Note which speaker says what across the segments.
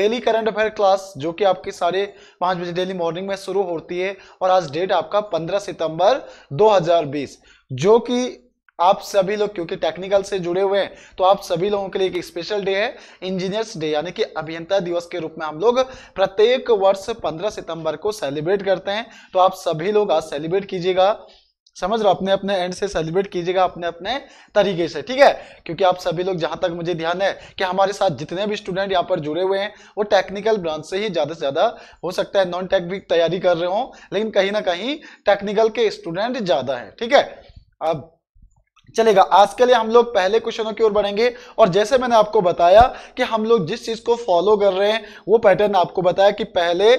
Speaker 1: daily current affair class जो कि आपके सारे पाँच बजे डेली मॉर्निंग में शुरू होती है और आज डेट आपका 15 सितंबर 2020 जो कि आप सभी लोग क्योंकि टेक्निकल से जुड़े हुए हैं तो आप सभी लोगों के लिए एक स्पेशल डे है इंजीनियर्स डे यानी कि अभियंता दिवस के रूप में हम लोग प्रत्येक वर्ष 15 सितंबर को सेलिब्रेट करते हैं तो आप सभी लोग आज सेलिब्रेट कीजिएगा समझ रहे हो अपने अपने एंड से सेलिब्रेट कीजिएगा अपने अपने तरीके से ठीक है क्योंकि आप सभी लोग जहां तक मुझे ध्यान है कि हमारे साथ जितने भी स्टूडेंट यहाँ पर जुड़े हुए हैं वो टेक्निकल ब्रांच से ही ज्यादा से ज्यादा हो सकता है नॉन टेक भी तैयारी कर रहे हो लेकिन कहीं ना कहीं टेक्निकल के स्टूडेंट ज्यादा है ठीक है अब चलेगा आज के लिए हम लोग पहले क्वेश्चनों की ओर बढ़ेंगे और जैसे मैंने आपको बताया कि हम लोग जिस चीज को फॉलो कर रहे हैं वो पैटर्न आपको बताया कि पहले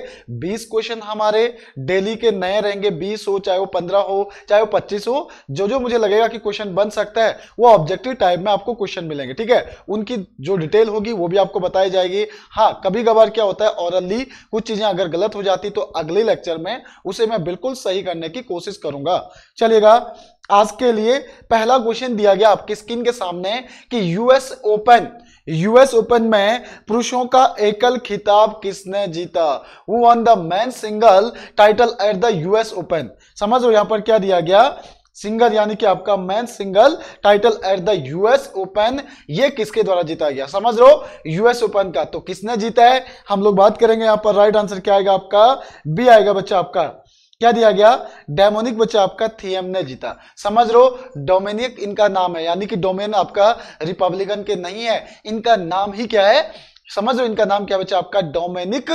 Speaker 1: 20 क्वेश्चन हमारे डेली के नए रहेंगे 20 हो चाहे वो 15 हो चाहे वो 25 हो जो जो मुझे लगेगा कि क्वेश्चन बन सकता है वो ऑब्जेक्टिव टाइप में आपको क्वेश्चन मिलेंगे ठीक है उनकी जो डिटेल होगी वो भी आपको बताई जाएगी हाँ कभी कभार क्या होता है ऑरली कुछ चीजें अगर गलत हो जाती तो अगले लेक्चर में उसे मैं बिल्कुल सही करने की कोशिश करूंगा चलेगा आज के लिए पहला क्वेश्चन दिया गया आपकी स्क्रीन के सामने कि यूएस ओपन यूएस ओपन में पुरुषों का एकल खिताब किसने जीता वो on the man single title at the US Open समझ लो यहां पर क्या दिया गया सिंगल यानी कि आपका man single title at the US Open ये किसके द्वारा जीता गया समझ लो यूएस ओपन का तो किसने जीता है हम लोग बात करेंगे यहां पर राइट आंसर क्या आएगा आपका बी आएगा बच्चा आपका क्या दिया गया डेमोनिक बच्चा आपका थीएम ने जीता समझ रो डोमिनिक इनका नाम है यानी कि डोमेन आपका रिपब्लिकन के नहीं है इनका नाम ही क्या है समझ लो इनका नाम क्या बच्चा आपका डोमेनिक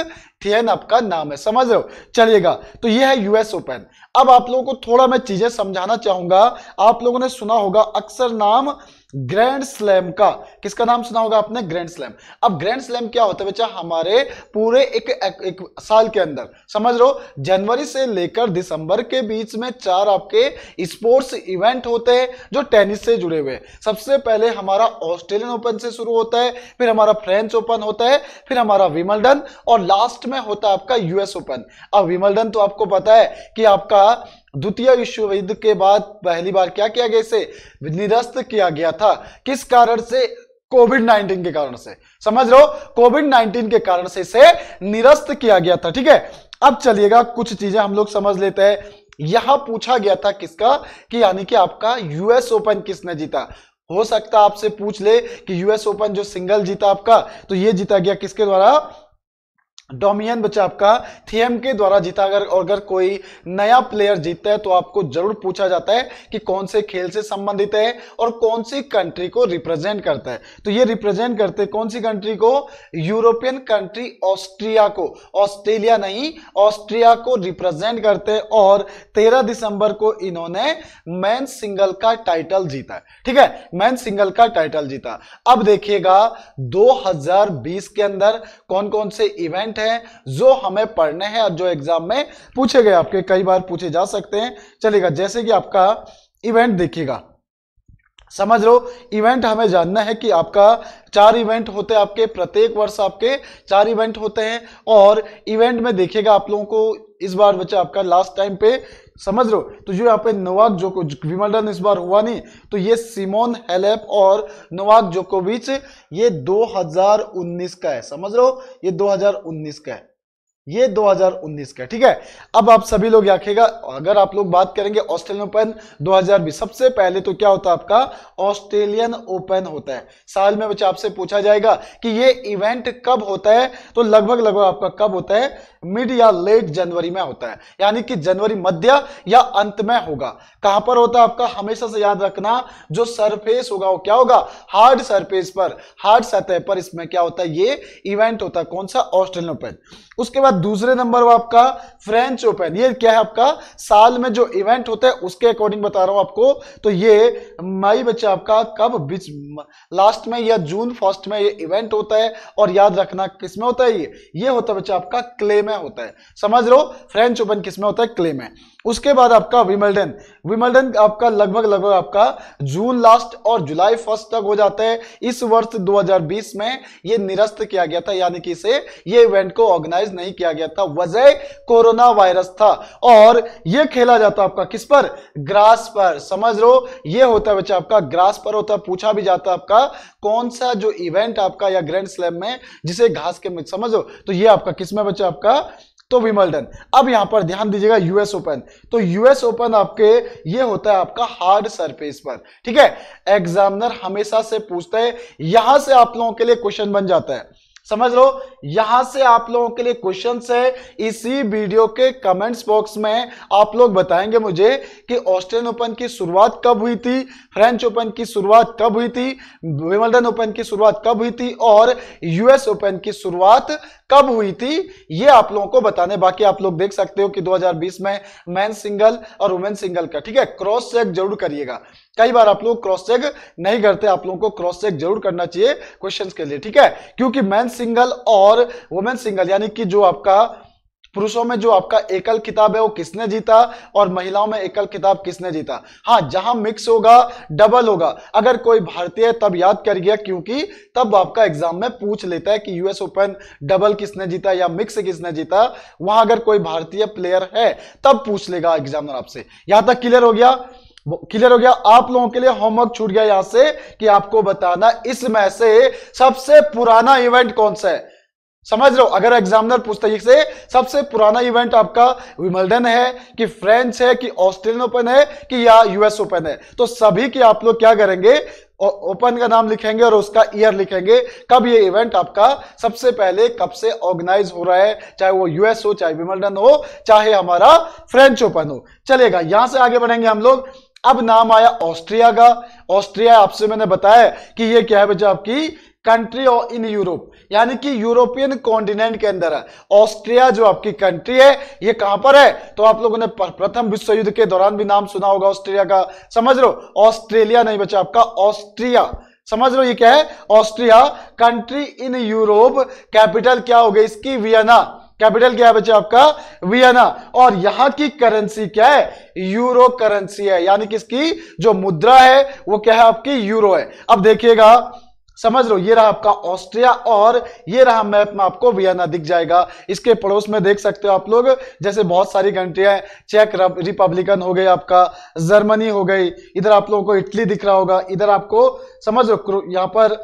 Speaker 1: थियन आपका नाम है समझ रहे हो चलिएगा तो ये है यूएस ओपन अब आप लोगों को थोड़ा मैं चीजें समझाना चाहूंगा आप लोगों ने सुना होगा अक्सर नाम ग्रैंड स्लैम का किसका नाम सुना होगा आपने ग्रैंड स्लैम अब ग्रैंड स्लैम क्या होता है बच्चा हमारे पूरे एक, एक, एक साल के अंदर समझ लो जनवरी से लेकर दिसंबर के बीच में चार आपके स्पोर्ट्स इवेंट होते हैं जो टेनिस से जुड़े हुए सबसे पहले हमारा ऑस्ट्रेलियन ओपन से शुरू होता है फिर हमारा फ्रेंच ओपन होता है फिर हमारा विमल्डन और लास्ट में होता है आपका यूएस ओपन अब विमल्डन तो आपको पता है कि आपका द्वितीय विश्व युद्ध के बाद पहली बार क्या किया गया इसे निरस्त किया गया था किस कारण से कोविड 19 के कारण से समझ लो कोविड 19 के कारण से इसे निरस्त किया गया था ठीक है अब चलिएगा कुछ चीजें हम लोग समझ लेते हैं यहां पूछा गया था किसका कि यानी कि आपका यूएस ओपन किसने जीता हो सकता आपसे पूछ ले कि यूएस ओपन जो सिंगल जीता आपका तो ये जीता गया किसके द्वारा डोमियन बच्चा आपका थीएम के द्वारा जीता अगर और अगर कोई नया प्लेयर जीतता है तो आपको जरूर पूछा जाता है कि कौन से खेल से संबंधित है और कौन सी कंट्री को रिप्रेजेंट करता है तो ये रिप्रेजेंट करते कौन सी कंट्री को यूरोपियन कंट्री ऑस्ट्रिया को ऑस्ट्रेलिया नहीं ऑस्ट्रिया को रिप्रेजेंट करते और तेरह दिसंबर को इन्होंने मैन सिंगल का टाइटल जीता है ठीक है मैन सिंगल का टाइटल जीता अब देखिएगा दो के अंदर कौन कौन से इवेंट हैं जो हमें पढ़ने हैं और जो एग्जाम में पूछे गए आपके कई बार पूछे जा सकते हैं चलेगा जैसे कि आपका इवेंट देखिएगा समझ लो इवेंट हमें जानना है कि आपका चार इवेंट होते हैं आपके प्रत्येक वर्ष आपके चार इवेंट होते हैं और इवेंट में देखिएगा आप लोगों को इस बार बच्चा आपका लास्ट टाइम पे समझ रहे हो तो जो यहाँ पे नोवाक जोको विमल्डन इस बार हुआ नहीं तो ये सिमोन हेलेप और नोवाक जोकोविच ये 2019 का है समझ रहे हो ये 2019 का है ये 2019 का ठीक है अब आप सभी लोग आखेगा अगर आप लोग बात करेंगे ऑस्ट्रेलियन ओपन 2020 सबसे पहले तो क्या होता है आपका ऑस्ट्रेलियन ओपन होता है साल में बच्चे आपसे पूछा जाएगा कि ये इवेंट कब होता है तो लगभग लगभग आपका कब होता है मिड या लेट जनवरी में होता है यानी कि जनवरी मध्य या अंत में होगा कहां पर होता है आपका हमेशा से याद रखना जो सरफेस होगा वो क्या होगा हार्ड सरफेस पर हार्ड सतह पर इसमें क्या होता है ये इवेंट होता है कौन सा ऑस्ट्रेलियन ओपन उसके बाद दूसरे नंबर आपका फ्रेंच ओपन ये क्या है आपका साल में जो इवेंट होता है उसके अकॉर्डिंग बता रहा हूं आपको तो ये मई बच्चा आपका कब बीच लास्ट में या जून फर्स्ट में ये इवेंट होता है और याद रखना किसमें होता है ये ये होता है बच्चा आपका क्ले में होता है समझ लो फ्रेंच ओपन किसमें होता है क्ले में उसके बाद आपका विमल्डन विमल्डन आपका लगभग लगभग आपका जून लास्ट और जुलाई फर्स्ट तक हो जाता है इस वर्ष 2020 में ये निरस्त किया गया था यानी कि इसे ये इवेंट को ऑर्गेनाइज नहीं किया गया था वजह कोरोना वायरस था और ये खेला जाता आपका किस पर ग्रास पर समझ लो ये होता है बच्चा आपका ग्रास पर होता पूछा भी जाता आपका कौन सा जो इवेंट आपका या ग्रैंड स्लैम में जिसे घास के समझो तो ये आपका किसमें बच्चा आपका तो विमल्डन अब यहां पर ध्यान दीजिएगा यूएस ओपन तो यूएस ओपन आपके ये होता है आपका हार्ड सरफेस पर ठीक है एग्जामिनर हमेशा से पूछता है यहां से आप लोगों के लिए क्वेश्चन बन जाता है समझ लो यहां से आप लोगों के लिए क्वेश्चन है इसी वीडियो के कमेंट्स बॉक्स में आप लोग बताएंगे मुझे कि ऑस्ट्रेलियन ओपन की शुरुआत कब हुई थी फ्रेंच ओपन की शुरुआत कब हुई थी विमल्डन ओपन की शुरुआत कब हुई थी और यूएस ओपन की शुरुआत कब हुई थी ये आप लोगों को बताने बाकी आप लोग देख सकते हो कि 2020 में मैन सिंगल और वुमेन सिंगल का ठीक है क्रॉस चेक जरूर करिएगा कई बार आप लोग क्रॉस चेक नहीं करते आप लोगों को क्रॉस चेक जरूर करना चाहिए क्वेश्चंस के लिए ठीक है क्योंकि मैन सिंगल और वुमेन सिंगल यानी कि जो आपका पुरुषों में जो आपका एकल किताब है वो किसने जीता और महिलाओं में एकल किताब किसने जीता हाँ जहां मिक्स होगा डबल होगा अगर कोई भारतीय है तब याद कर गया क्योंकि तब आपका एग्जाम में पूछ लेता है कि यूएस ओपन डबल किसने जीता या मिक्स किसने जीता वहां अगर कोई भारतीय प्लेयर है तब पूछ लेगा एग्जामर आपसे यहां तक क्लियर हो गया क्लियर हो गया आप लोगों के लिए होमवर्क छूट गया यहां से कि आपको बताना इसमें से सबसे पुराना इवेंट कौन सा है समझ लो अगर एग्जामिनर पूछता है से सबसे पुराना इवेंट आपका विमल्डन है कि फ्रेंच है कि ऑस्ट्रेलियन ओपन है कि या यूएस ओपन है तो सभी के आप लोग क्या करेंगे ओपन का नाम लिखेंगे और उसका ईयर लिखेंगे कब ये इवेंट आपका सबसे पहले कब से ऑर्गेनाइज हो रहा है चाहे वो यूएस हो चाहे विमल्डन हो चाहे हमारा फ्रेंच ओपन हो चलेगा यहां से आगे बढ़ेंगे हम लोग अब नाम आया ऑस्ट्रिया का ऑस्ट्रिया आपसे मैंने बताया कि ये क्या है बच्चा आपकी कंट्री इन यूरोप यानी कि यूरोपियन कॉन्टिनेंट के अंदर है ऑस्ट्रिया जो आपकी कंट्री है ये कहां पर है तो आप लोगों ने प्रथम विश्व युद्ध के दौरान भी नाम सुना होगा ऑस्ट्रिया का समझ लो ऑस्ट्रेलिया नहीं बचा आपका ऑस्ट्रिया समझ लो ये क्या है Austria country in Europe capital क्या हो गई इसकी वियना कैपिटल क्या है बच्चे आपका वियना और यहां की करेंसी क्या है यूरो करेंसी है यानी कि इसकी जो मुद्रा है वो क्या है आपकी यूरो है अब देखिएगा समझ लो ये रहा आपका ऑस्ट्रिया और ये रहा मैप में आपको वियना दिख जाएगा इसके पड़ोस में देख सकते हो आप लोग जैसे बहुत सारी कंट्रियां चेक रिपब्लिकन हो गई आपका जर्मनी हो गई इधर आप लोगों को इटली दिख रहा होगा इधर आपको समझ लो यहाँ पर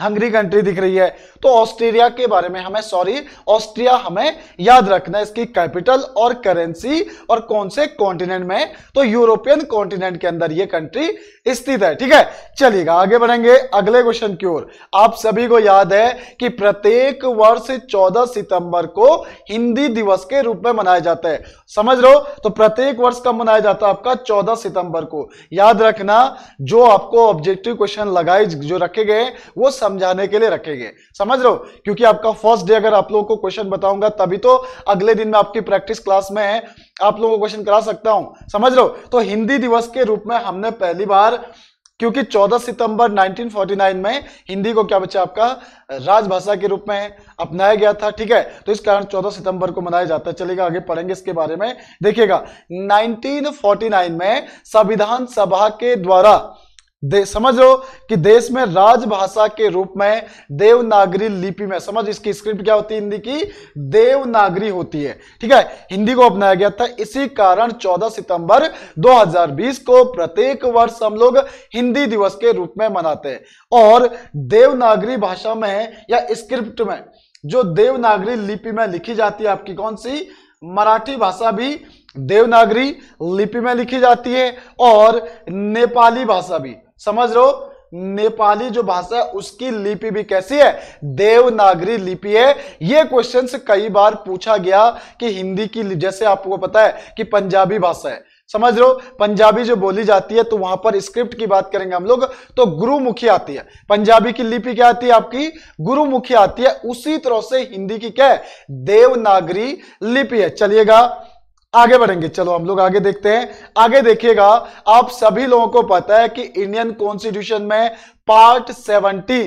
Speaker 1: हंगरी कंट्री दिख रही है तो ऑस्ट्रेलिया के बारे में हमें सॉरी ऑस्ट्रिया हमें याद रखना है इसकी कैपिटल और करेंसी और कौन से कॉन्टिनेंट में तो यूरोपियन कॉन्टिनेंट के अंदर ये कंट्री स्थित है ठीक है चलिएगा आगे बढ़ेंगे अगले क्वेश्चन की ओर आप सभी को याद है कि प्रत्येक वर्ष चौदह सितंबर को हिंदी दिवस के रूप में मनाया जाता है समझ लो तो प्रत्येक वर्ष कब मनाया जाता है आपका चौदह सितंबर को याद रखना जो आपको ऑब्जेक्टिव क्वेश्चन लगाए जो रखे गए वो सब समझाने के लिए रखेंगे समझ रहे हो क्योंकि आपका फर्स्ट डे अगर आप लोगों को क्वेश्चन बताऊंगा तभी तो अगले दिन में आपकी प्रैक्टिस क्लास में आप लोगों को क्वेश्चन करा सकता हूं समझ रहे हो तो हिंदी दिवस के रूप में हमने पहली बार क्योंकि 14 सितंबर 1949 में हिंदी को क्या बच्चा आपका राजभाषा के रूप में अपनाया गया था ठीक है तो इस कारण 14 सितंबर को मनाया जाता है चलेगा आगे पढ़ेंगे इसके बारे में देखिएगा 1949 में संविधान सभा के द्वारा दे समझ लो कि देश में राजभाषा के रूप में देवनागरी लिपि में समझ इसकी स्क्रिप्ट क्या होती है हिंदी की देवनागरी होती है ठीक है हिंदी को अपनाया गया था इसी कारण 14 सितंबर 2020 को प्रत्येक वर्ष हम लोग हिंदी दिवस के रूप में मनाते हैं और देवनागरी भाषा में या स्क्रिप्ट में जो देवनागरी लिपि में लिखी जाती है आपकी कौन सी मराठी भाषा भी देवनागरी लिपि में लिखी जाती है और नेपाली भाषा भी समझ हो नेपाली जो भाषा है उसकी लिपि भी कैसी है देवनागरी लिपि है यह क्वेश्चन कई बार पूछा गया कि हिंदी की जैसे आपको पता है कि पंजाबी भाषा है समझ लो पंजाबी जो बोली जाती है तो वहां पर स्क्रिप्ट की बात करेंगे हम लोग तो गुरुमुखी आती है पंजाबी की लिपि क्या आती है आपकी गुरुमुखी आती है उसी तरह से हिंदी की क्या है देवनागरी लिपि है चलिएगा आगे बढ़ेंगे चलो हम लोग आगे देखते हैं आगे देखिएगा आप सभी लोगों को पता है कि इंडियन कॉन्स्टिट्यूशन में पार्ट 17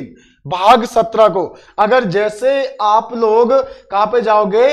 Speaker 1: भाग 17 को अगर जैसे आप लोग कहां पे जाओगे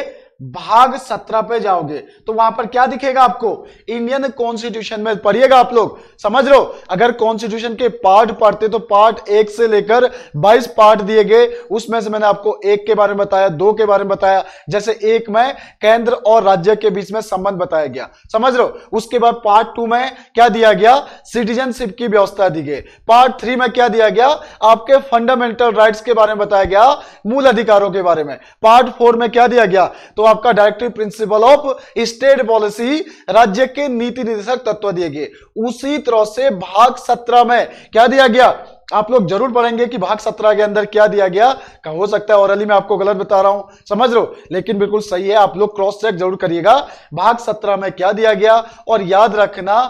Speaker 1: भाग सत्रह पे जाओगे तो वहां पर क्या दिखेगा आपको इंडियन कॉन्स्टिट्यूशन में पढ़िएगा आप लोग समझ लो अगर कॉन्स्टिट्यूशन के पार्ट पढ़ते तो पार्ट एक से लेकर बाईस पार्ट दिए गए उसमें से मैंने आपको एक के बारे में बताया दो के बारे में बताया जैसे एक में केंद्र और राज्य के बीच में संबंध बताया गया समझ लो उसके बाद पार्ट टू में क्या दिया गया सिटीजनशिप की व्यवस्था दी गई पार्ट थ्री में क्या दिया गया आपके फंडामेंटल राइट के बारे में बताया गया मूल अधिकारों के बारे में पार्ट फोर में क्या दिया गया तो आपका directive principle of state policy राज्य के नीति निर्देशक तत्व दिए गए उसी तरह से भाग सत्रह में क्या दिया गया आप लोग जरूर पढ़ेंगे कि भाग सत्रह के अंदर क्या दिया गया का हो सकता है और अली मैं आपको गलत बता रहा हूं समझ लो लेकिन बिल्कुल सही है आप लोग क्रॉस चेक जरूर करिएगा भाग सत्रह में क्या दिया गया और याद रखना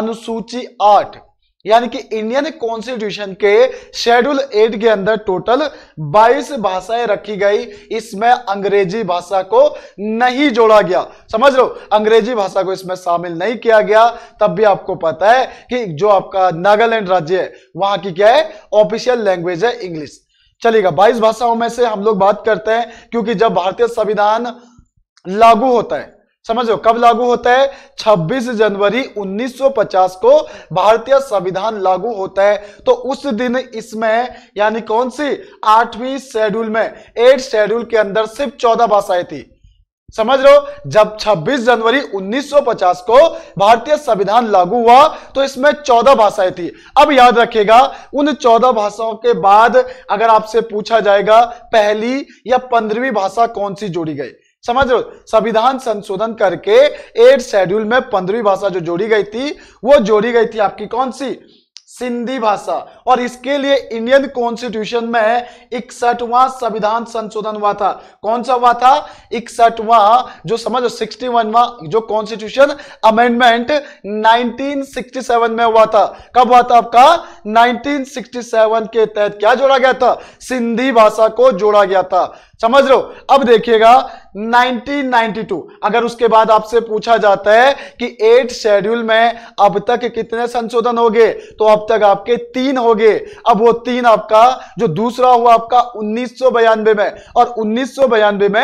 Speaker 1: अनुसूची आठ यानी कि इंडियन कॉन्स्टिट्यूशन के शेड्यूल एट के अंदर टोटल 22 भाषाएं रखी गई इसमें अंग्रेजी भाषा को नहीं जोड़ा गया समझ लो अंग्रेजी भाषा को इसमें शामिल नहीं किया गया तब भी आपको पता है कि जो आपका नागालैंड राज्य है वहां की क्या है ऑफिशियल लैंग्वेज है इंग्लिश चलेगा 22 भाषाओं में से हम लोग बात करते हैं क्योंकि जब भारतीय संविधान लागू होता है समझो कब लागू होता है 26 जनवरी 1950 को भारतीय संविधान लागू होता है तो उस दिन इसमें यानी कौन सी आठवीं शेड्यूल में एट शेड्यूल के अंदर सिर्फ चौदह भाषाएं थी समझ लो जब 26 जनवरी 1950 को भारतीय संविधान लागू हुआ तो इसमें 14 भाषाएं थी अब याद रखेगा उन 14 भाषाओं के बाद अगर आपसे पूछा जाएगा पहली या पंद्रहवीं भाषा कौन सी जोड़ी गई समझ रहे संविधान संशोधन करके एट शेड्यूल में पंद्रहवीं भाषा जो जोड़ी गई थी वो जोड़ी गई थी आपकी कौन सी सिंधी भाषा और इसके लिए इंडियन कॉन्स्टिट्यूशन में इकसठवां संविधान संशोधन हुआ था कौन सा हुआ था इकसठवां जो समझो सिक्सटी वनवा जो कॉन्स्टिट्यूशन अमेंडमेंट 1967 में हुआ था कब हुआ था आपका 1967 के तहत क्या जोड़ा गया था सिंधी भाषा को जोड़ा गया था समझ लो अब देखिएगा 1992 अगर उसके बाद आपसे पूछा जाता है कि एट शेड्यूल में अब तक कितने संशोधन हो गए तो अब तक आपके तीन हो गए अब वो तीन आपका जो दूसरा हुआ आपका उन्नीस में और उन्नीस में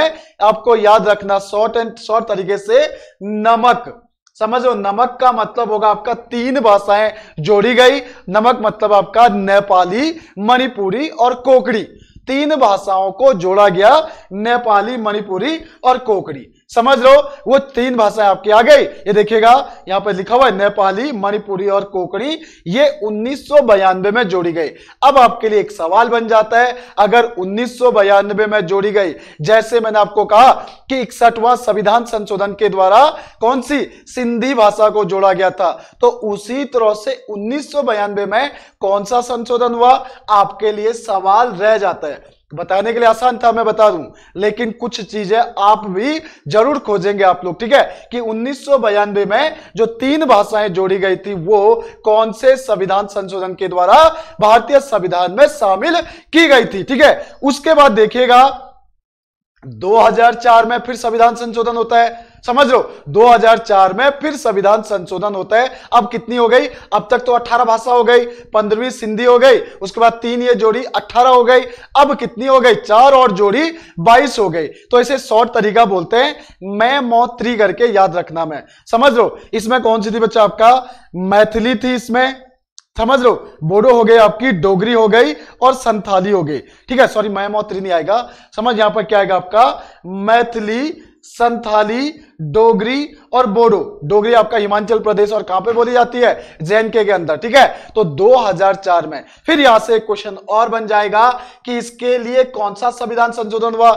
Speaker 1: आपको याद रखना शॉर्ट एंड शॉर्ट तरीके से नमक समझो नमक का मतलब होगा आपका तीन भाषाएं जोड़ी गई नमक मतलब आपका नेपाली मणिपुरी और कोकड़ी तीन भाषाओं को जोड़ा गया नेपाली मणिपुरी और कोकड़ी समझ लो वो तीन भाषाएं आपकी आ गई ये देखिएगा यहाँ पर लिखा हुआ है नेपाली मणिपुरी और कोकणी ये उन्नीस में जोड़ी गई अब आपके लिए एक सवाल बन जाता है अगर उन्नीस में जोड़ी गई जैसे मैंने आपको कहा कि इकसठवा संविधान संशोधन के द्वारा कौन सी सिंधी भाषा को जोड़ा गया था तो उसी तरह से उन्नीस में कौन सा संशोधन हुआ आपके लिए सवाल रह जाता है बताने के लिए आसान था मैं बता दूं लेकिन कुछ चीजें आप भी जरूर खोजेंगे आप लोग ठीक है कि उन्नीस में जो तीन भाषाएं जोड़ी गई थी वो कौन से संविधान संशोधन के द्वारा भारतीय संविधान में शामिल की गई थी ठीक है उसके बाद देखिएगा 2004 में फिर संविधान संशोधन होता है समझ लो 2004 में फिर संविधान संशोधन होता है अब कितनी हो गई अब तक तो 18 भाषा हो गई पंद्रहवीं सिंधी हो गई उसके बाद तीन ये जोड़ी 18 हो गई अब कितनी हो गई चार और जोड़ी 22 हो गई तो इसे शॉर्ट तरीका बोलते हैं मैं मौत करके याद रखना मैं समझ लो इसमें कौन सी थी बच्चा आपका मैथिली थी इसमें समझ लो बोडो हो गई आपकी डोगरी हो गई और संथाली हो गई ठीक है सॉरी मैं मौत्री नहीं आएगा समझ यहां पर क्या आएगा आपका मैथिली संथाली डोगरी और बोडो डोगरी आपका हिमाचल प्रदेश और कहां पे बोली जाती है जे के अंदर ठीक है तो 2004 में फिर यहां से क्वेश्चन और बन जाएगा कि इसके लिए कौन सा संविधान संशोधन हुआ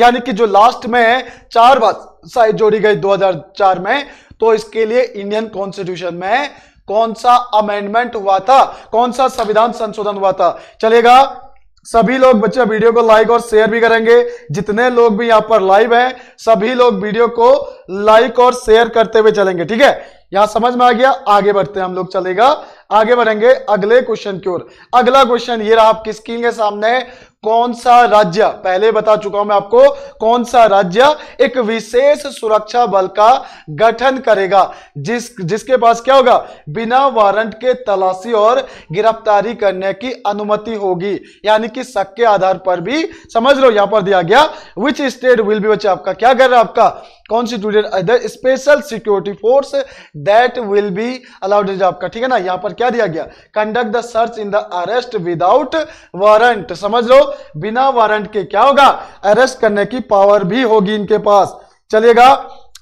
Speaker 1: यानी कि जो लास्ट में चार भाषाएं जोड़ी गई 2004 में तो इसके लिए इंडियन कॉन्स्टिट्यूशन में कौन सा अमेंडमेंट हुआ था कौन सा संविधान संशोधन हुआ था चलेगा सभी लोग बच्चे वीडियो को लाइक और शेयर भी करेंगे जितने लोग भी यहां पर लाइव हैं सभी लोग वीडियो को लाइक और शेयर करते हुए चलेंगे ठीक है यहां समझ में आ गया आगे बढ़ते हैं हम लोग चलेगा आगे बढ़ेंगे अगले क्वेश्चन की ओर अगला क्वेश्चन ये रहा आपकी स्क्रीन के सामने कौन सा राज्य पहले बता चुका हूं मैं आपको कौन सा राज्य एक विशेष सुरक्षा बल का गठन करेगा जिस जिसके पास क्या होगा बिना वारंट के तलाशी और गिरफ्तारी करने की अनुमति होगी यानी कि शक के आधार पर भी समझ लो यहां पर दिया गया विच स्टेट विल बी बच्चे आपका क्या कर रहा है आपका constituted special security force that will be allowed आपका ठीक है ना यहां पर क्या दिया गया conduct the search in the arrest without warrant समझ लो बिना वारंट के क्या होगा अरेस्ट करने की पावर भी होगी इनके पास चलेगा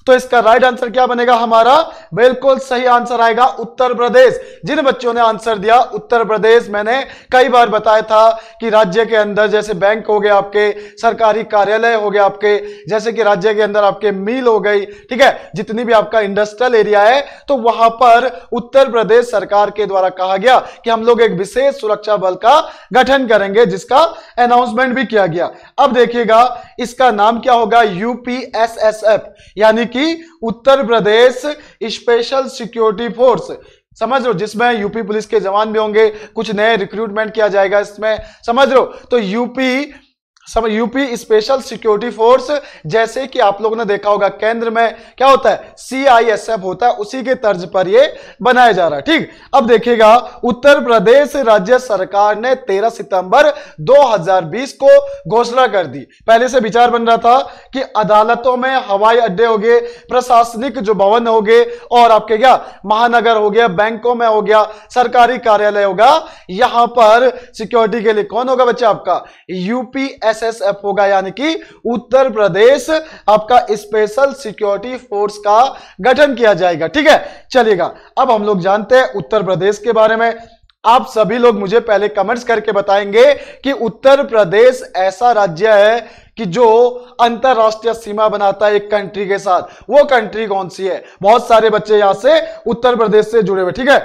Speaker 1: तो इसका राइट आंसर क्या बनेगा हमारा बिल्कुल सही आंसर आएगा उत्तर प्रदेश जिन बच्चों ने आंसर दिया उत्तर प्रदेश मैंने कई बार बताया था कि राज्य के अंदर जैसे बैंक हो गए आपके सरकारी कार्यालय हो गए आपके जैसे कि राज्य के अंदर आपके मिल हो गई ठीक है जितनी भी आपका इंडस्ट्रियल एरिया है तो वहां पर उत्तर प्रदेश सरकार के द्वारा कहा गया कि हम लोग एक विशेष सुरक्षा बल का गठन करेंगे जिसका अनाउंसमेंट भी किया गया अब देखिएगा इसका नाम क्या होगा यूपीएसएसएफ यानी कि Uttar Pradesh special security force समझ लो जिसमें यूपी पुलिस के जवान भी होंगे कुछ नए रिक्रूटमेंट किया जाएगा इसमें समझ लो तो यूपी सब यूपी स्पेशल सिक्योरिटी फोर्स जैसे कि आप लोगों ने देखा होगा केंद्र में क्या होता है सीआईएसएफ होता है उसी के तर्ज पर ये बनाया जा रहा है ठीक अब देखिएगा उत्तर प्रदेश राज्य सरकार ने 13 सितंबर 2020 को घोषणा कर दी पहले से विचार बन रहा था कि अदालतों में हवाई अड्डे हो गए प्रशासनिक जो भवन हो गए और आपके क्या महानगर हो गया बैंकों में हो गया सरकारी कार्यालय होगा यहां पर सिक्योरिटी के लिए कौन होगा बच्चा आपका यूपीएस एसएसएफ होगा यानी कि उत्तर प्रदेश आपका स्पेशल सिक्योरिटी फोर्स का गठन किया जाएगा ठीक है चलिएगा अब हम लोग जानते हैं उत्तर प्रदेश के बारे में आप सभी लोग मुझे पहले कमेंट्स करके बताएंगे कि उत्तर प्रदेश ऐसा राज्य है कि जो अंतरराष्ट्रीय सीमा बनाता है एक कंट्री के साथ वो कंट्री कौन सी है बहुत सारे बच्चे यहां से उत्तर प्रदेश से जुड़े हुए ठीक है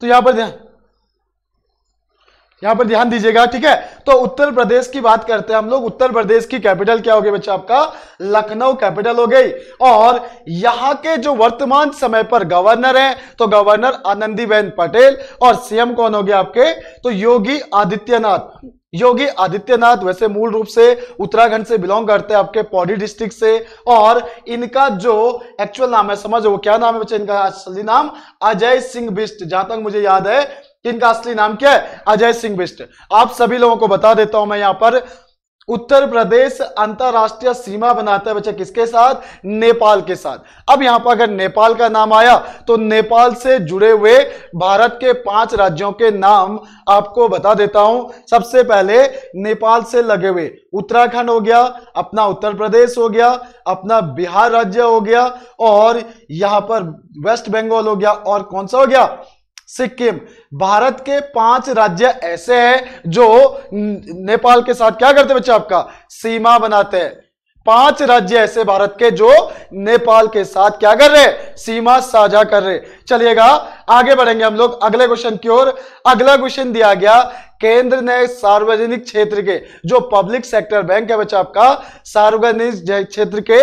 Speaker 1: तो यहां पर ध्यान यहां पर ध्यान दीजिएगा ठीक है तो उत्तर प्रदेश की बात करते हैं हम लोग उत्तर प्रदेश की कैपिटल क्या हो गई बच्चा आपका लखनऊ कैपिटल हो गई और यहां के जो वर्तमान समय पर गवर्नर हैं तो गवर्नर आनंदीबेन पटेल और सीएम कौन हो गया आपके तो योगी आदित्यनाथ योगी आदित्यनाथ वैसे मूल रूप से उत्तराखंड से बिलोंग करते हैं आपके पौडी डिस्ट्रिक्ट से और इनका जो एक्चुअल नाम है समझो क्या नाम है बच्चे इनका असली नाम अजय सिंह बिस्ट जहां तक मुझे याद है कि इनका असली नाम क्या है अजय सिंह बिस्ट आप सभी लोगों को बता देता हूं मैं यहां पर उत्तर प्रदेश अंतरराष्ट्रीय सीमा बनाता है बच्चा किसके साथ नेपाल के साथ अब यहां पर अगर नेपाल का नाम आया तो नेपाल से जुड़े हुए भारत के पांच राज्यों के नाम आपको बता देता हूं सबसे पहले नेपाल से लगे हुए उत्तराखंड हो गया अपना उत्तर प्रदेश हो गया अपना बिहार राज्य हो गया और यहां पर वेस्ट बंगाल हो गया और कौन सा हो गया सिक्किम भारत के पांच राज्य ऐसे हैं जो नेपाल के साथ क्या करते बच्चा बच्चे आपका सीमा बनाते हैं पांच राज्य ऐसे भारत के जो नेपाल के साथ क्या कर रहे सीमा साझा कर रहे चलिएगा आगे बढ़ेंगे हम लोग अगले क्वेश्चन की ओर अगला क्वेश्चन दिया गया केंद्र ने सार्वजनिक क्षेत्र के जो पब्लिक सेक्टर बैंक है बच्चा आपका सार्वजनिक क्षेत्र के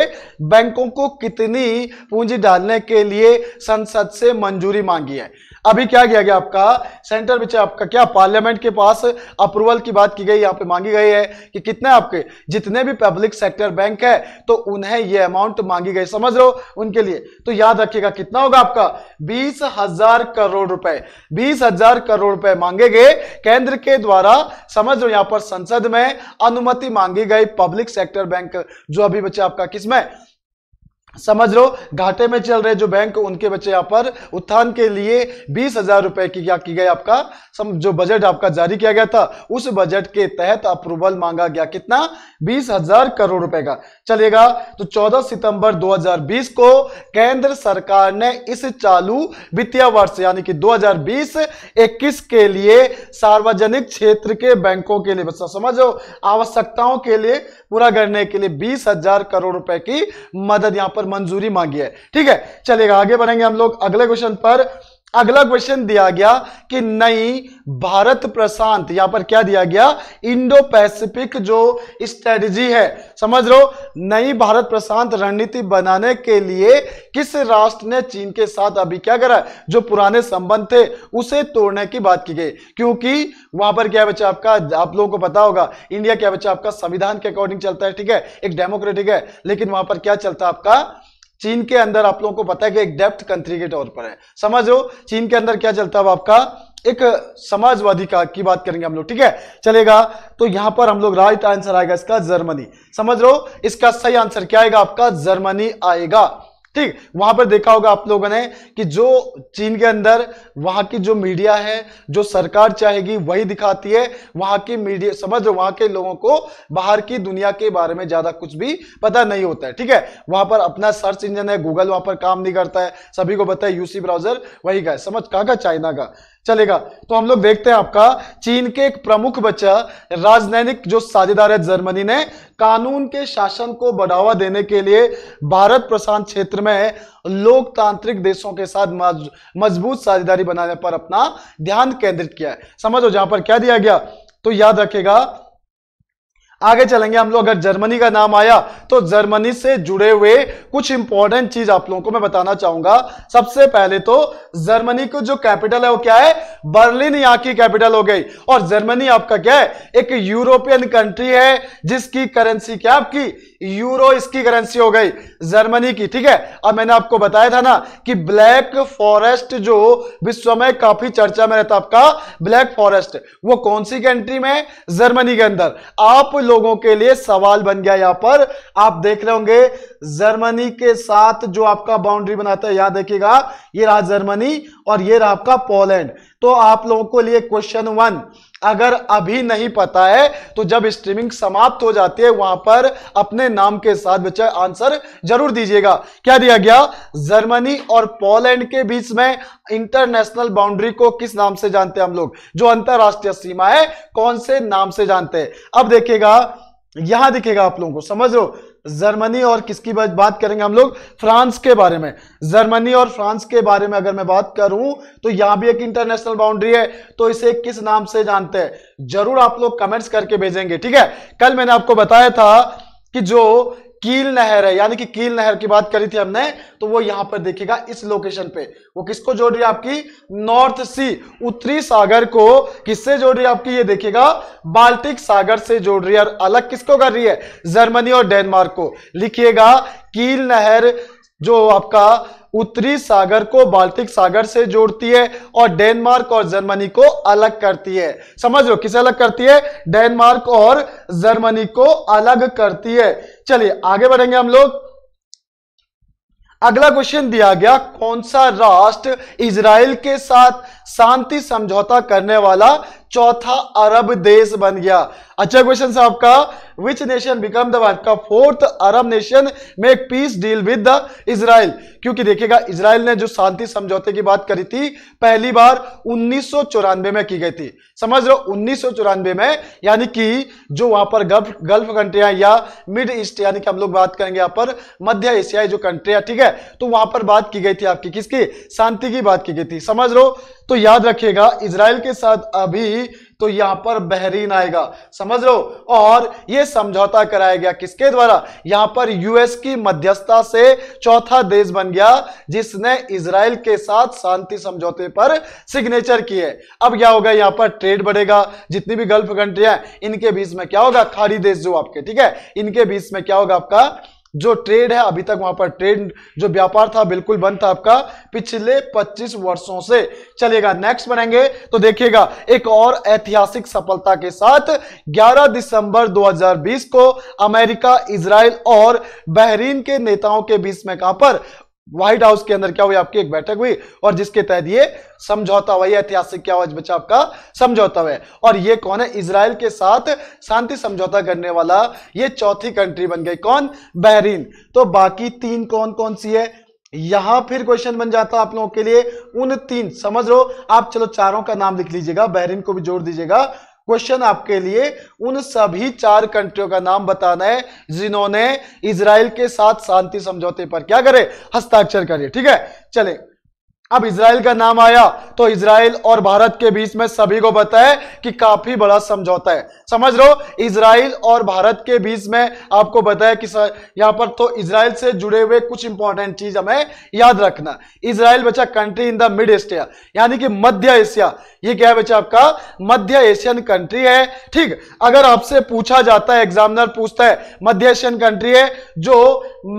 Speaker 1: बैंकों को कितनी पूंजी डालने के लिए संसद से मंजूरी मांगी है अभी क्या किया गया आपका सेंटर में आपका क्या पार्लियामेंट के पास अप्रूवल की बात की गई यहां पे मांगी गई है कि कितने आपके जितने भी पब्लिक सेक्टर बैंक है तो उन्हें ये अमाउंट मांगी गई समझ लो उनके लिए तो याद रखिएगा कितना होगा आपका बीस हजार करोड़ रुपए बीस हजार करोड़ रुपए मांगे गए केंद्र के द्वारा समझ लो यहां पर संसद में अनुमति मांगी गई पब्लिक सेक्टर बैंक जो अभी बचे आपका किसमें समझ लो घाटे में चल रहे जो बैंक उनके बच्चे यहाँ पर उत्थान के लिए बीस हजार रुपए की क्या की गई आपका सम जो बजट आपका जारी किया गया था उस बजट के तहत अप्रूवल मांगा गया कितना बीस हजार करोड़ रुपए का चलेगा तो 14 सितंबर 2020 को केंद्र सरकार ने इस चालू वित्तीय वर्ष यानी कि 2020-21 के लिए सार्वजनिक क्षेत्र के बैंकों के लिए समझो आवश्यकताओं के लिए पूरा करने के लिए बीस हजार करोड़ रुपए की मदद यहां पर मंजूरी मांगी है ठीक है चलेगा आगे बढ़ेंगे हम लोग अगले क्वेश्चन पर अगला क्वेश्चन दिया गया कि नई भारत प्रशांत यहां पर क्या दिया गया इंडो पैसिफिक जो स्ट्रेटजी है समझ लो नई भारत प्रशांत रणनीति बनाने के लिए किस राष्ट्र ने चीन के साथ अभी क्या करा जो पुराने संबंध थे उसे तोड़ने की बात की गई क्योंकि वहां पर क्या बच्चा आपका आप लोगों को पता होगा इंडिया क्या बच्चा आपका संविधान के अकॉर्डिंग चलता है ठीक है एक डेमोक्रेटिक है लेकिन वहां पर क्या चलता है आपका चीन के अंदर आप लोगों को पता है कि एक डेप्थ कंट्री के तौर पर है समझ लो चीन के अंदर क्या चलता है आपका एक समाजवादी का की बात करेंगे हम लोग ठीक है चलेगा तो यहां पर हम लोग राइट आंसर आएगा इसका जर्मनी समझ लो इसका सही आंसर क्या आएगा आपका जर्मनी आएगा ठीक वहां पर देखा होगा आप लोगों ने कि जो चीन के अंदर वहां की जो मीडिया है जो सरकार चाहेगी वही दिखाती है वहां की मीडिया समझ वहां के लोगों को बाहर की दुनिया के बारे में ज्यादा कुछ भी पता नहीं होता है ठीक है वहां पर अपना सर्च इंजन है गूगल वहां पर काम नहीं करता है सभी को बताया यूसी ब्राउजर वही का समझ कहा का चाइना का चलेगा तो हम लोग देखते हैं आपका चीन के एक प्रमुख बच्चा राजनैतिक जो साझेदार है जर्मनी ने कानून के शासन को बढ़ावा देने के लिए भारत प्रशांत क्षेत्र में लोकतांत्रिक देशों के साथ मजबूत साझेदारी बनाने पर अपना ध्यान केंद्रित किया है समझो जहां पर क्या दिया गया तो याद रखेगा आगे चलेंगे हम लोग अगर जर्मनी का नाम आया तो जर्मनी से जुड़े हुए कुछ इंपॉर्टेंट चीज आप लोगों को मैं बताना चाहूंगा सबसे पहले तो जर्मनी को जो कैपिटल है वो क्या है बर्लिन यहां की कैपिटल हो गई और जर्मनी आपका क्या है एक यूरोपियन कंट्री है जिसकी करेंसी क्या आपकी यूरो इसकी करेंसी हो गई जर्मनी की ठीक है अब मैंने आपको बताया था ना कि ब्लैक फॉरेस्ट जो विश्व में काफी चर्चा में रहता आपका ब्लैक फॉरेस्ट वो कौन सी कंट्री में जर्मनी के अंदर आप लोगों के लिए सवाल बन गया यहां पर आप देख रहे होंगे जर्मनी के साथ जो आपका बाउंड्री बनाता है याद देखिएगा ये रहा जर्मनी और ये रहा आपका पोलैंड तो आप लोगों को लिए क्वेश्चन वन अगर अभी नहीं पता है तो जब स्ट्रीमिंग समाप्त हो जाती है वहां पर अपने नाम के साथ बच्चा आंसर जरूर दीजिएगा क्या दिया गया जर्मनी और पोलैंड के बीच में इंटरनेशनल बाउंड्री को किस नाम से जानते हैं हम लोग जो अंतरराष्ट्रीय सीमा है कौन से नाम से जानते हैं अब देखिएगा यहां दिखेगा आप लोगों को समझ लो जर्मनी और किसकी बात करेंगे हम लोग फ्रांस के बारे में जर्मनी और फ्रांस के बारे में अगर मैं बात करूं तो यहां भी एक इंटरनेशनल बाउंड्री है तो इसे किस नाम से जानते हैं जरूर आप लोग कमेंट्स करके भेजेंगे ठीक है कल मैंने आपको बताया था कि जो कील नहर है यानी कि कील नहर की बात करी थी हमने तो वो यहां पर देखेगा इस लोकेशन पे वो किसको जोड़ रही है आपकी नॉर्थ सी उत्तरी सागर को किससे जोड़ रही है आपकी ये देखेगा बाल्टिक सागर से जोड़ रही है और अलग किसको कर रही है जर्मनी और डेनमार्क को लिखिएगा कील नहर जो आपका उत्तरी सागर को बाल्टिक सागर से जोड़ती है और डेनमार्क और जर्मनी को अलग करती है समझ लो किसे अलग करती है डेनमार्क और जर्मनी को अलग करती है चलिए आगे बढ़ेंगे हम लोग अगला क्वेश्चन दिया गया कौन सा राष्ट्र इसराइल के साथ शांति समझौता करने वाला चौथा अरब देश बन गया अच्छा क्वेश्चन आपका which nation become the world का fourth Arab nation make peace deal with the Israel क्योंकि देखिएगा इसराइल ने जो शांति समझौते की बात करी थी पहली बार उन्नीस में की गई थी समझ लो उन्नीस में यानी कि जो वहां पर गल्फ गल्फ कंट्रियां या मिड ईस्ट यानी कि हम लोग बात करेंगे यहां पर मध्य एशियाई जो कंट्रियां ठीक है तो वहां पर बात की गई थी आपकी किसकी शांति की बात की गई थी समझ लो तो याद रखिएगा इसराइल के साथ अभी तो यहां पर बहरीन आएगा समझ लो और यह समझौता कराया गया किसके द्वारा यहां पर यूएस की मध्यस्थता से चौथा देश बन गया जिसने इसराइल के साथ शांति समझौते पर सिग्नेचर किए अब क्या होगा यहां पर ट्रेड बढ़ेगा जितनी भी गल्फ है इनके बीच में क्या होगा खाड़ी देश जो आपके ठीक है इनके बीच में क्या होगा आपका जो ट्रेड है अभी तक वहां पर ट्रेड जो व्यापार था बिल्कुल बंद था आपका पिछले 25 वर्षों से चलेगा नेक्स्ट बनाएंगे तो देखिएगा एक और ऐतिहासिक सफलता के साथ 11 दिसंबर 2020 को अमेरिका इसराइल और बहरीन के नेताओं के बीच में कहां पर व्हाइट हाउस के अंदर क्या हुई आपकी एक बैठक हुई और जिसके तहत ये समझौता हुआ ऐतिहासिक क्या हुआ बच्चा आपका समझौता हुआ और ये कौन है इसराइल के साथ शांति समझौता करने वाला ये चौथी कंट्री बन गई कौन बहरीन तो बाकी तीन कौन कौन सी है यहां फिर क्वेश्चन बन जाता आप लोगों के लिए उन तीन समझ लो आप चलो चारों का नाम लिख लीजिएगा बहरीन को भी जोड़ दीजिएगा क्वेश्चन आपके लिए उन सभी चार कंट्रियों का नाम बताना है जिन्होंने इसराइल के साथ शांति समझौते पर क्या करे हस्ताक्षर करे ठीक है चले अब इसराइल का नाम आया तो इसराइल और भारत के बीच में सभी को बताए कि काफी बड़ा समझौता है समझ लो इसराइल और भारत के बीच में आपको बताया कि यहां पर तो इसराइल से जुड़े हुए कुछ इंपॉर्टेंट चीज हमें याद रखना इसराइल बच्चा country in the mid Asia यानी कि मध्य एशिया ये क्या है बच्चा आपका मध्य एशियन कंट्री है ठीक अगर आपसे पूछा जाता है एग्जामिनर पूछता है मध्य एशियन कंट्री है जो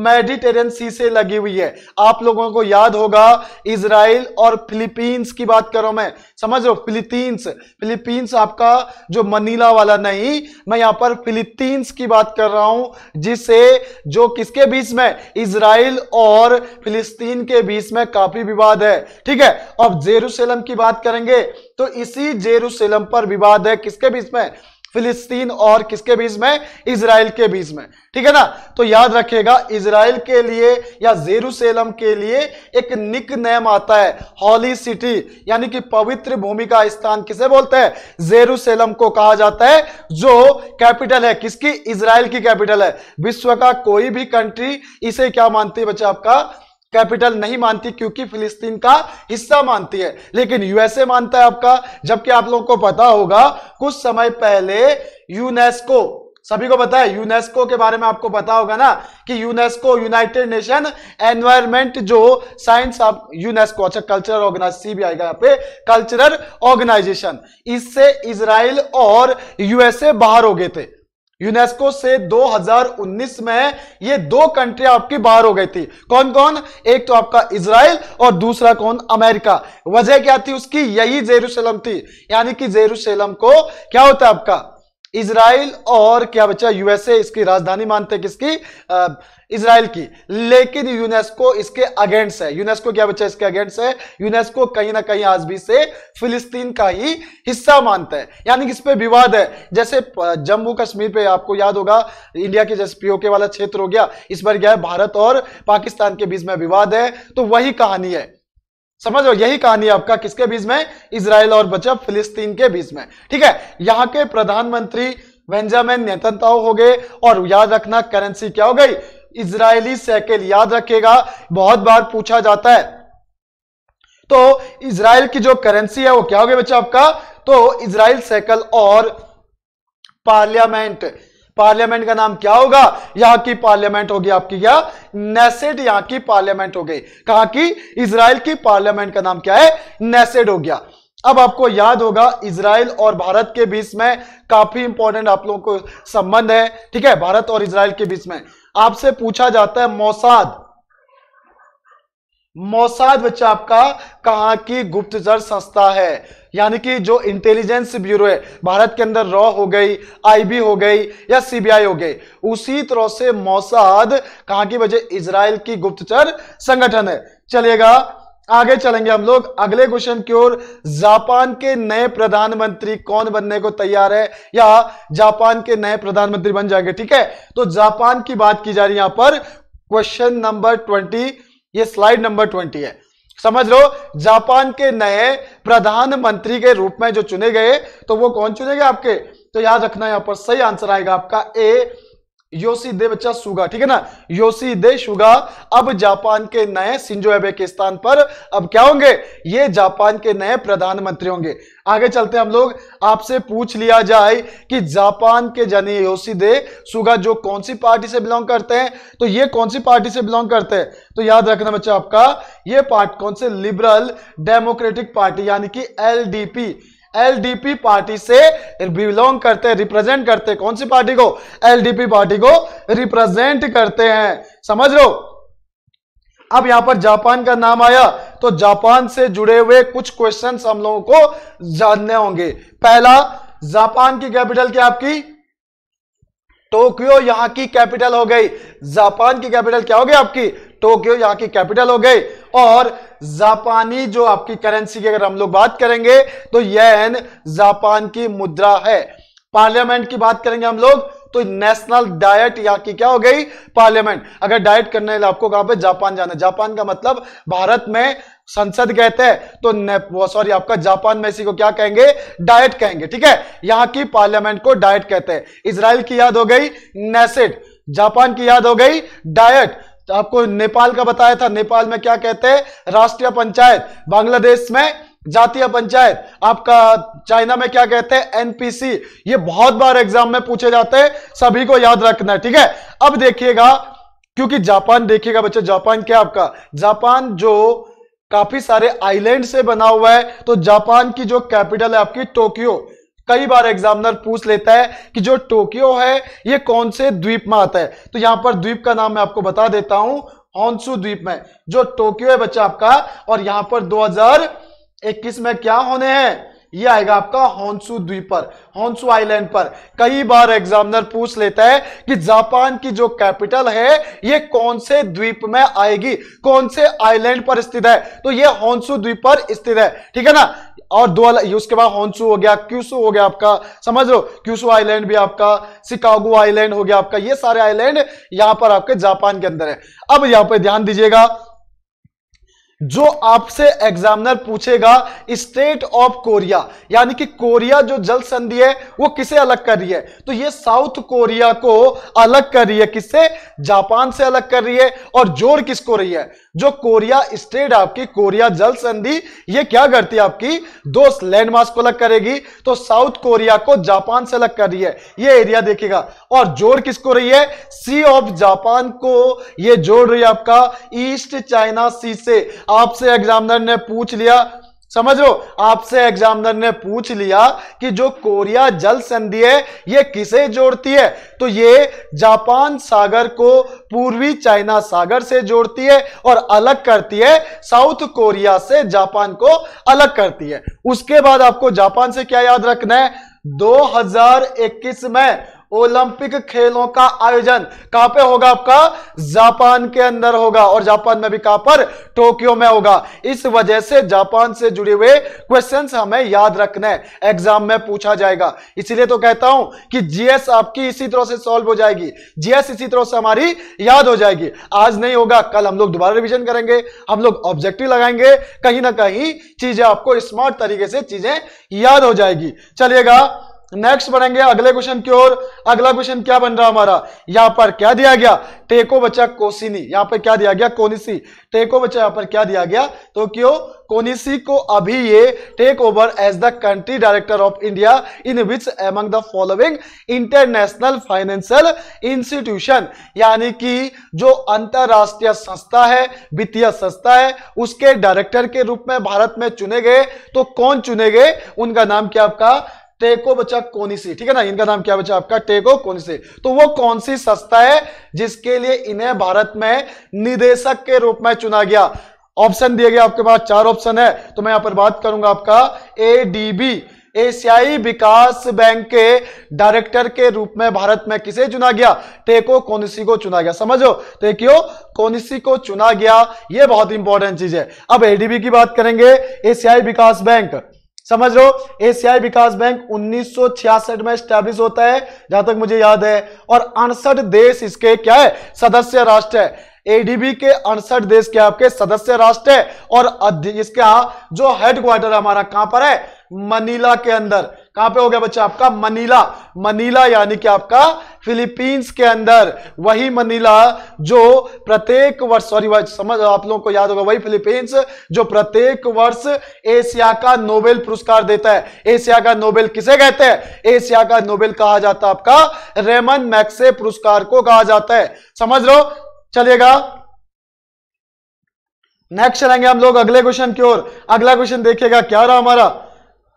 Speaker 1: मेडिटेरियन सी से लगी हुई है आप लोगों को याद होगा इसराइल और फिलीपींस की बात करो मैं समझ लो फिलीपींस फिलीपींस आपका जो मनीला वाला ज्यादा नहीं मैं यहां पर फिलिस्तींस की बात कर रहा हूं जिसे जो किसके बीच में इसराइल और फिलिस्तीन के बीच में काफी विवाद है ठीक है अब जेरूसलम की बात करेंगे तो इसी जेरूसलम पर विवाद है किसके बीच में फिलिस्तीन और किसके बीच में इसराइल के बीच में ठीक है ना तो याद रखिएगा इसराइल के लिए या जेरूसलम के लिए एक निक नेम आता है हॉली सिटी यानी कि पवित्र भूमि का स्थान किसे बोलते हैं जेरूसलम को कहा जाता है जो कैपिटल है किसकी इसराइल की कैपिटल है विश्व का कोई भी कंट्री इसे क्या मानती है बच्चे आपका कैपिटल नहीं मानती क्योंकि फिलिस्तीन का हिस्सा मानती है लेकिन यूएसए मानता है आपका जबकि आप लोगों को पता होगा कुछ समय पहले यूनेस्को सभी को पता है यूनेस्को के बारे में आपको पता होगा ना कि यूनेस्को यूनाइटेड नेशन एनवायरमेंट जो साइंस ऑफ यूनेस्को अच्छा कल्चरल ऑर्गेनाइज सी भी आएगा यहाँ पे कल्चरल ऑर्गेनाइजेशन इससे इसराइल और यूएसए बाहर हो गए थे यूनेस्को से 2019 में ये दो कंट्री आपकी बाहर हो गई थी कौन कौन एक तो आपका इसराइल और दूसरा कौन अमेरिका वजह क्या थी उसकी यही जेरूसलम थी यानी कि जेरूसलम को क्या होता है आपका इसराइल और क्या बच्चा यूएसए इसकी राजधानी मानते किसकी इसराइल की लेकिन यूनेस्को इसके अगेंस्ट है यूनेस्को क्या बच्चा इसके अगेंस्ट है यूनेस्को कहीं ना कहीं आज भी से फिलिस्तीन का ही हिस्सा मानता है यानी कि इस पर विवाद है जैसे जम्मू कश्मीर पे आपको याद होगा इंडिया के जैसे पीओके वाला क्षेत्र हो गया इस पर क्या है भारत और पाकिस्तान के बीच में विवाद है तो वही कहानी है समझ लो यही कहानी आपका किसके बीच में इसराइल और बचा फिलिस्तीन के बीच में ठीक है यहां के प्रधानमंत्री बेंजामिन नेतन्याहू हो गए और याद रखना करेंसी क्या हो गई इसराइली सैकेल याद रखेगा बहुत बार पूछा जाता है तो इसराइल की जो करेंसी है वो क्या हो गई बच्चा आपका तो इसराइल सैकल और पार्लियामेंट पार्लियामेंट का नाम क्या होगा यहां की पार्लियामेंट होगी आपकी क्या नेसेड यहां की पार्लियामेंट हो गई कहा की इसराइल की पार्लियामेंट का नाम क्या है नेसेड हो गया अब आपको याद होगा इसराइल और भारत के बीच में काफी इंपॉर्टेंट आप लोगों को संबंध है ठीक है भारत और इसराइल के बीच में आपसे पूछा जाता है मौसाद मौसाद बच्चा आपका कहा की गुप्तचर संस्था है यानी कि जो इंटेलिजेंस ब्यूरो है भारत के अंदर रॉ हो गई आईबी हो गई या सीबीआई हो गई उसी तरह से मौसाद कहां की वजह इसराइल की गुप्तचर संगठन है चलेगा आगे चलेंगे हम लोग अगले क्वेश्चन की ओर जापान के नए प्रधानमंत्री कौन बनने को तैयार है या जापान के नए प्रधानमंत्री बन जाएंगे ठीक है तो जापान की बात की जा रही है यहां पर क्वेश्चन नंबर ट्वेंटी ये स्लाइड नंबर ट्वेंटी है समझ लो जापान के नए प्रधानमंत्री के रूप में जो चुने गए तो वो कौन चुने गए आपके तो याद रखना यहां पर सही आंसर आएगा आपका ए योशी दे बच्चा सुगा ठीक है ना योशी दे सुगा अब जापान के नए सिंजो एबे के स्थान पर अब क्या होंगे ये जापान के नए प्रधानमंत्री होंगे आगे चलते हम लोग आपसे पूछ लिया जाए कि जापान के जनी योशिदे सुगा जो कौन सी पार्टी से बिलोंग करते हैं तो ये कौन सी पार्टी से बिलोंग करते हैं तो याद रखना बच्चा आपका ये पार्ट कौन से लिबरल डेमोक्रेटिक पार्टी यानी कि एलडीपी एलडीपी पार्टी से बिलोंग करते हैं रिप्रेजेंट करते हैं कौन सी पार्टी को एलडीपी पार्टी को रिप्रेजेंट करते हैं समझ लो अब यहां पर जापान का नाम आया तो जापान से जुड़े हुए कुछ क्वेश्चन हम लोगों को जानने होंगे पहला जापान की कैपिटल क्या आपकी टोक्यो यहां की कैपिटल हो गई जापान की कैपिटल क्या हो गई आपकी टोक्यो यहां की कैपिटल हो गई और जापानी जो आपकी करेंसी की अगर हम लोग बात करेंगे तो येन जापान की मुद्रा है पार्लियामेंट की बात करेंगे हम लोग तो नेशनल डायट या की क्या हो गई पार्लियामेंट अगर डायट करने आपको कहां पे जापान जाना जापान का मतलब भारत में संसद कहते हैं तो सॉरी आपका जापान में इसी को क्या कहेंगे डायट कहेंगे ठीक है यहां की पार्लियामेंट को डायट कहते हैं इसराइल की याद हो गई नेसेट जापान की याद हो गई डायट तो आपको नेपाल का बताया था नेपाल में क्या कहते हैं राष्ट्रीय पंचायत बांग्लादेश में जातीय पंचायत आपका चाइना में क्या कहते हैं एनपीसी ये बहुत बार एग्जाम में पूछे जाते हैं सभी को याद रखना है ठीक है अब देखिएगा क्योंकि जापान देखिएगा बच्चे जापान क्या आपका जापान जो काफी सारे आइलैंड से बना हुआ है तो जापान की जो कैपिटल है आपकी टोक्यो कई बार एग्जामिनर पूछ लेता है कि जो टोक्यो है ये कौन से द्वीप में आता है तो यहां पर द्वीप का नाम मैं आपको बता देता हूं हॉन्सू द्वीप में जो टोक्यो है बच्चा आपका और यहां पर दो इक्कीस में क्या होने हैं ये आएगा आपका हॉन्सू द्वीप पर हॉन्सू आइलैंड पर कई बार एग्जामिनर पूछ लेता है कि जापान की जो कैपिटल है ये कौन से द्वीप में आएगी कौन से आइलैंड पर स्थित है तो ये हॉन्सू द्वीप पर स्थित है ठीक है ना और दो उसके बाद हॉन्सू हो गया क्यूसू हो गया आपका समझ लो क्यूसू आइलैंड भी आपका शिकागो आइलैंड हो गया आपका ये सारे आइलैंड यहां पर आपके जापान के अंदर है अब यहां पर ध्यान दीजिएगा जो आपसे एग्जामिनर पूछेगा स्टेट ऑफ कोरिया यानी कि कोरिया जो जल संधि है वो किसे अलग कर रही है तो ये साउथ कोरिया को अलग कर रही है किससे जापान से अलग कर रही है और जोड़ किसको रही है जो कोरिया स्टेट आपकी कोरिया जल संधि ये क्या करती है आपकी दो लैंडमार्क को अलग करेगी तो साउथ कोरिया को जापान से अलग कर रही है ये एरिया देखिएगा और जोड़ किसको रही है सी ऑफ जापान को ये जोड़ रही है आपका ईस्ट चाइना सी से आपसे एग्जामिनर ने पूछ लिया समझो आपसे एग्जामिनर ने पूछ लिया कि जो कोरिया जल संधि है ये किसे जोड़ती है तो ये जापान सागर को पूर्वी चाइना सागर से जोड़ती है और अलग करती है साउथ कोरिया से जापान को अलग करती है उसके बाद आपको जापान से क्या याद रखना है 2021 में ओलंपिक खेलों का आयोजन कहां पे होगा आपका जापान के अंदर होगा और जापान में भी कहां पर टोक्यो में होगा इस वजह से जापान से जुड़े हुए क्वेश्चंस हमें याद रखना है एग्जाम में पूछा जाएगा इसीलिए तो कहता हूं कि जीएस आपकी इसी तरह से सॉल्व हो जाएगी जीएस इसी तरह से हमारी याद हो जाएगी आज नहीं होगा कल हम लोग दोबारा रिविजन करेंगे हम लोग ऑब्जेक्टिव लगाएंगे कहीं ना कहीं चीजें आपको स्मार्ट तरीके से चीजें याद हो जाएगी चलिएगा नेक्स्ट बढ़ेंगे अगले क्वेश्चन की ओर अगला क्वेश्चन क्या बन रहा हमारा यहां पर क्या दिया गया टेको बचा कोसिनी यहां पर क्या दिया गया कोनिसी टेको बचा यहां पर क्या दिया गया तो क्यों कोनिसी को अभी ये take over as the country director of India in which among the following international financial institution यानी कि जो अंतरराष्ट्रीय संस्था है वित्तीय संस्था है उसके डायरेक्टर के रूप में भारत में चुने गए तो कौन चुने गए उनका नाम क्या आपका टेको बचा कोनिसी ठीक है ना इनका नाम क्या बचा आपका टेको कोनिसी तो वो कौन सी संस्था है जिसके लिए इन्हें भारत में निदेशक के रूप में चुना गया ऑप्शन दिए गए आपके पास चार ऑप्शन है तो मैं यहां पर बात करूंगा आपका बी एशियाई विकास बैंक के डायरेक्टर के रूप में भारत में किसे चुना गया टेको कोनिसी को चुना गया समझो देखियो कोनिसी को चुना गया यह बहुत इंपॉर्टेंट चीज है अब एडीबी की बात करेंगे एशियाई विकास बैंक समझ लो एशियाई विकास बैंक 1966 में स्टैब्लिश होता है जहां तक मुझे याद है और अड़सठ देश इसके क्या है सदस्य राष्ट्र है एडीबी के अड़सठ देश के आपके सदस्य राष्ट्र है और इसका जो हेडक्वार्टर हमारा कहां पर है मनीला के अंदर कहां पे हो गया बच्चा आपका मनीला मनीला यानी कि आपका फिलीपींस के अंदर वही मनीला जो प्रत्येक वर्ष सॉरी समझ आप लोगों को याद होगा वही फिलीपींस जो प्रत्येक वर्ष एशिया का नोबेल पुरस्कार देता है एशिया का नोबेल किसे कहते हैं एशिया का नोबेल कहा जाता है आपका रेमन मैक्से पुरस्कार को कहा जाता है समझ लो चलिएगा नेक्स्ट चलेंगे हम लोग अगले क्वेश्चन की ओर अगला क्वेश्चन देखिएगा क्या रहा हमारा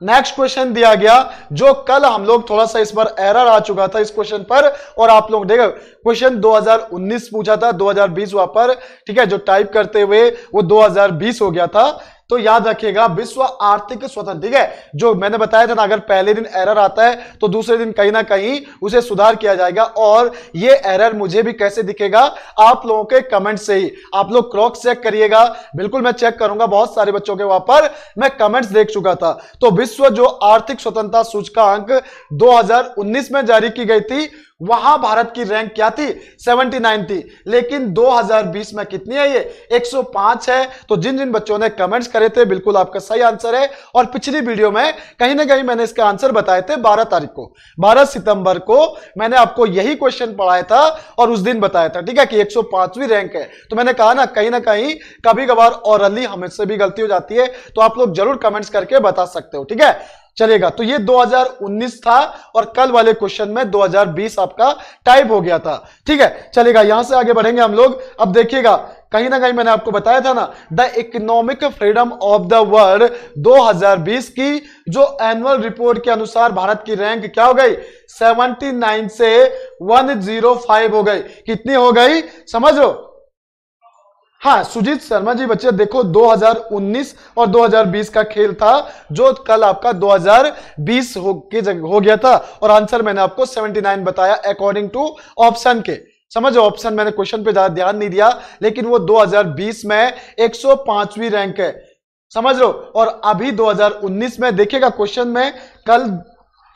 Speaker 1: नेक्स्ट क्वेश्चन दिया गया जो कल हम लोग थोड़ा सा इस बार एरर आ चुका था इस क्वेश्चन पर और आप लोग देखो क्वेश्चन 2019 पूछा था 2020 वहां पर ठीक है जो टाइप करते हुए वो 2020 हो गया था तो याद रखिएगा विश्व आर्थिक स्वतंत्र ठीक है जो मैंने बताया था ना अगर पहले दिन एरर आता है तो दूसरे दिन कहीं ना कहीं उसे सुधार किया जाएगा और ये एरर मुझे भी कैसे दिखेगा आप लोगों के कमेंट से ही आप लोग क्रॉक्स चेक करिएगा बिल्कुल मैं चेक करूंगा बहुत सारे बच्चों के वहां पर मैं कमेंट्स देख चुका था तो विश्व जो आर्थिक स्वतंत्रता सूचकांक दो में जारी की गई थी वहां भारत की रैंक क्या थी 79 थी लेकिन 2020 में कितनी है ये 105 है तो जिन जिन बच्चों ने कमेंट्स करे थे बिल्कुल आपका सही आंसर है और पिछली वीडियो में कहीं ना कहीं मैंने इसका आंसर बताए थे 12 तारीख को 12 सितंबर को मैंने आपको यही क्वेश्चन पढ़ाया था और उस दिन बताया था ठीक है कि एक रैंक है तो मैंने कहा ना कहीं ना कहीं कभी कभार और अली हमसे भी गलती हो जाती है तो आप लोग जरूर कमेंट्स करके बता सकते हो ठीक है चलेगा तो ये 2019 था और कल वाले क्वेश्चन में 2020 आपका टाइप हो गया था ठीक है चलेगा यहां से आगे बढ़ेंगे हम लोग अब देखिएगा कहीं ना कहीं मैंने आपको बताया था ना the economic freedom of the world 2020 की जो एनुअल रिपोर्ट के अनुसार भारत की रैंक क्या हो गई 79 से 105 हो गई कितनी हो गई समझ लो हाँ सुजीत शर्मा जी बच्चे देखो 2019 और 2020 का खेल था जो कल आपका 2020 हो के जगह हो गया था और आंसर मैंने आपको 79 बताया अकॉर्डिंग टू ऑप्शन के समझो ऑप्शन मैंने क्वेश्चन पे ज्यादा ध्यान नहीं दिया लेकिन वो 2020 में 105वीं रैंक है समझ लो और अभी 2019 में देखिएगा क्वेश्चन में कल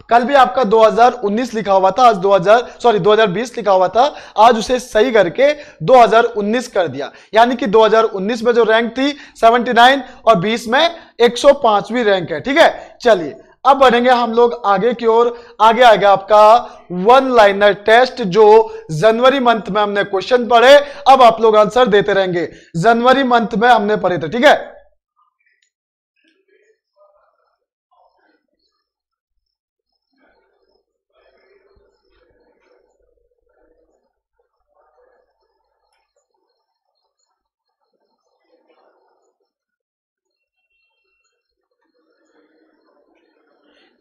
Speaker 1: कल भी आपका 2019 लिखा हुआ था आज 2000 सॉरी 2020 लिखा हुआ था आज उसे सही करके 2019 कर दिया यानी कि 2019 में जो रैंक थी 79 और 20 में 105वीं रैंक है ठीक है चलिए अब बढ़ेंगे हम लोग आगे की ओर आगे आएगा आपका वन लाइनर टेस्ट जो जनवरी मंथ में हमने क्वेश्चन पढ़े अब आप लोग आंसर देते रहेंगे जनवरी मंथ में हमने पढ़े थे ठीक है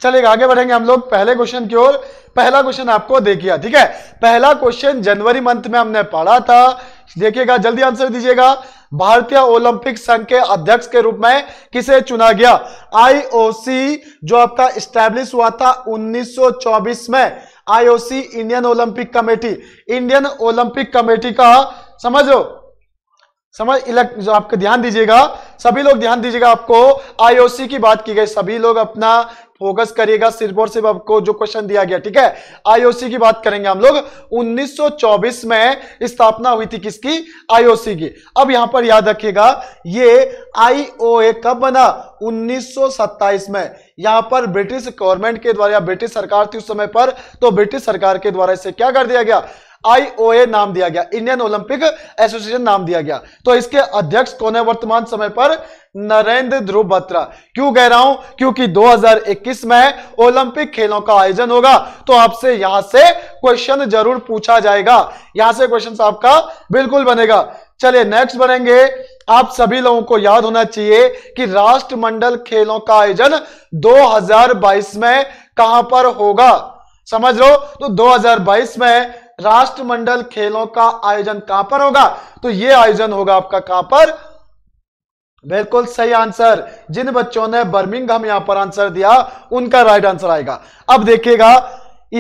Speaker 1: चलिए आगे बढ़ेंगे हम लोग पहले क्वेश्चन की ओर पहला क्वेश्चन आपको देखिए ठीक है पहला क्वेश्चन जनवरी मंथ में हमने पढ़ा था देखिएगा जल्दी आंसर दीजिएगा भारतीय ओलंपिक संघ के अध्यक्ष के रूप में किसे चुना गया आईओसी जो आपका स्टैब्लिश हुआ था 1924 में IOC Indian Olympic committee Indian Olympic committee का समझो समझ इलेक्ट जो आपका ध्यान दीजिएगा सभी लोग ध्यान दीजिएगा आपको आईओसी की बात की गई सभी लोग अपना फोकस करिएगा सिर्फ और सिर्फ आपको जो क्वेश्चन दिया गया ठीक है आईओसी की बात करेंगे हम लोग 1924 में स्थापना हुई थी किसकी आईओसी की अब यहां पर याद रखिएगा ये आईओए कब बना 1927 में यहां पर ब्रिटिश गवर्नमेंट के द्वारा या ब्रिटिश सरकार थी उस समय पर तो ब्रिटिश सरकार के द्वारा इसे क्या कर दिया गया आईओए नाम दिया गया इंडियन ओलंपिक एसोसिएशन नाम दिया गया तो इसके अध्यक्ष कौन है वर्तमान समय पर नरेंद्र ध्रुव बत्रा क्यों कह रहा हूं क्योंकि 2021 में ओलंपिक खेलों का आयोजन होगा तो आपसे यहां से क्वेश्चन जरूर पूछा जाएगा यहां से क्वेश्चन आपका बिल्कुल बनेगा चलिए नेक्स्ट बनेंगे आप सभी लोगों को याद होना चाहिए कि राष्ट्रमंडल खेलों का आयोजन 2022 में कहां पर होगा समझ लो तो 2022 में राष्ट्रमंडल खेलों का आयोजन कहां पर होगा तो ये आयोजन होगा आपका कहां पर बिल्कुल सही आंसर जिन बच्चों ने हम यहां पर आंसर दिया उनका राइट आंसर आएगा अब देखिएगा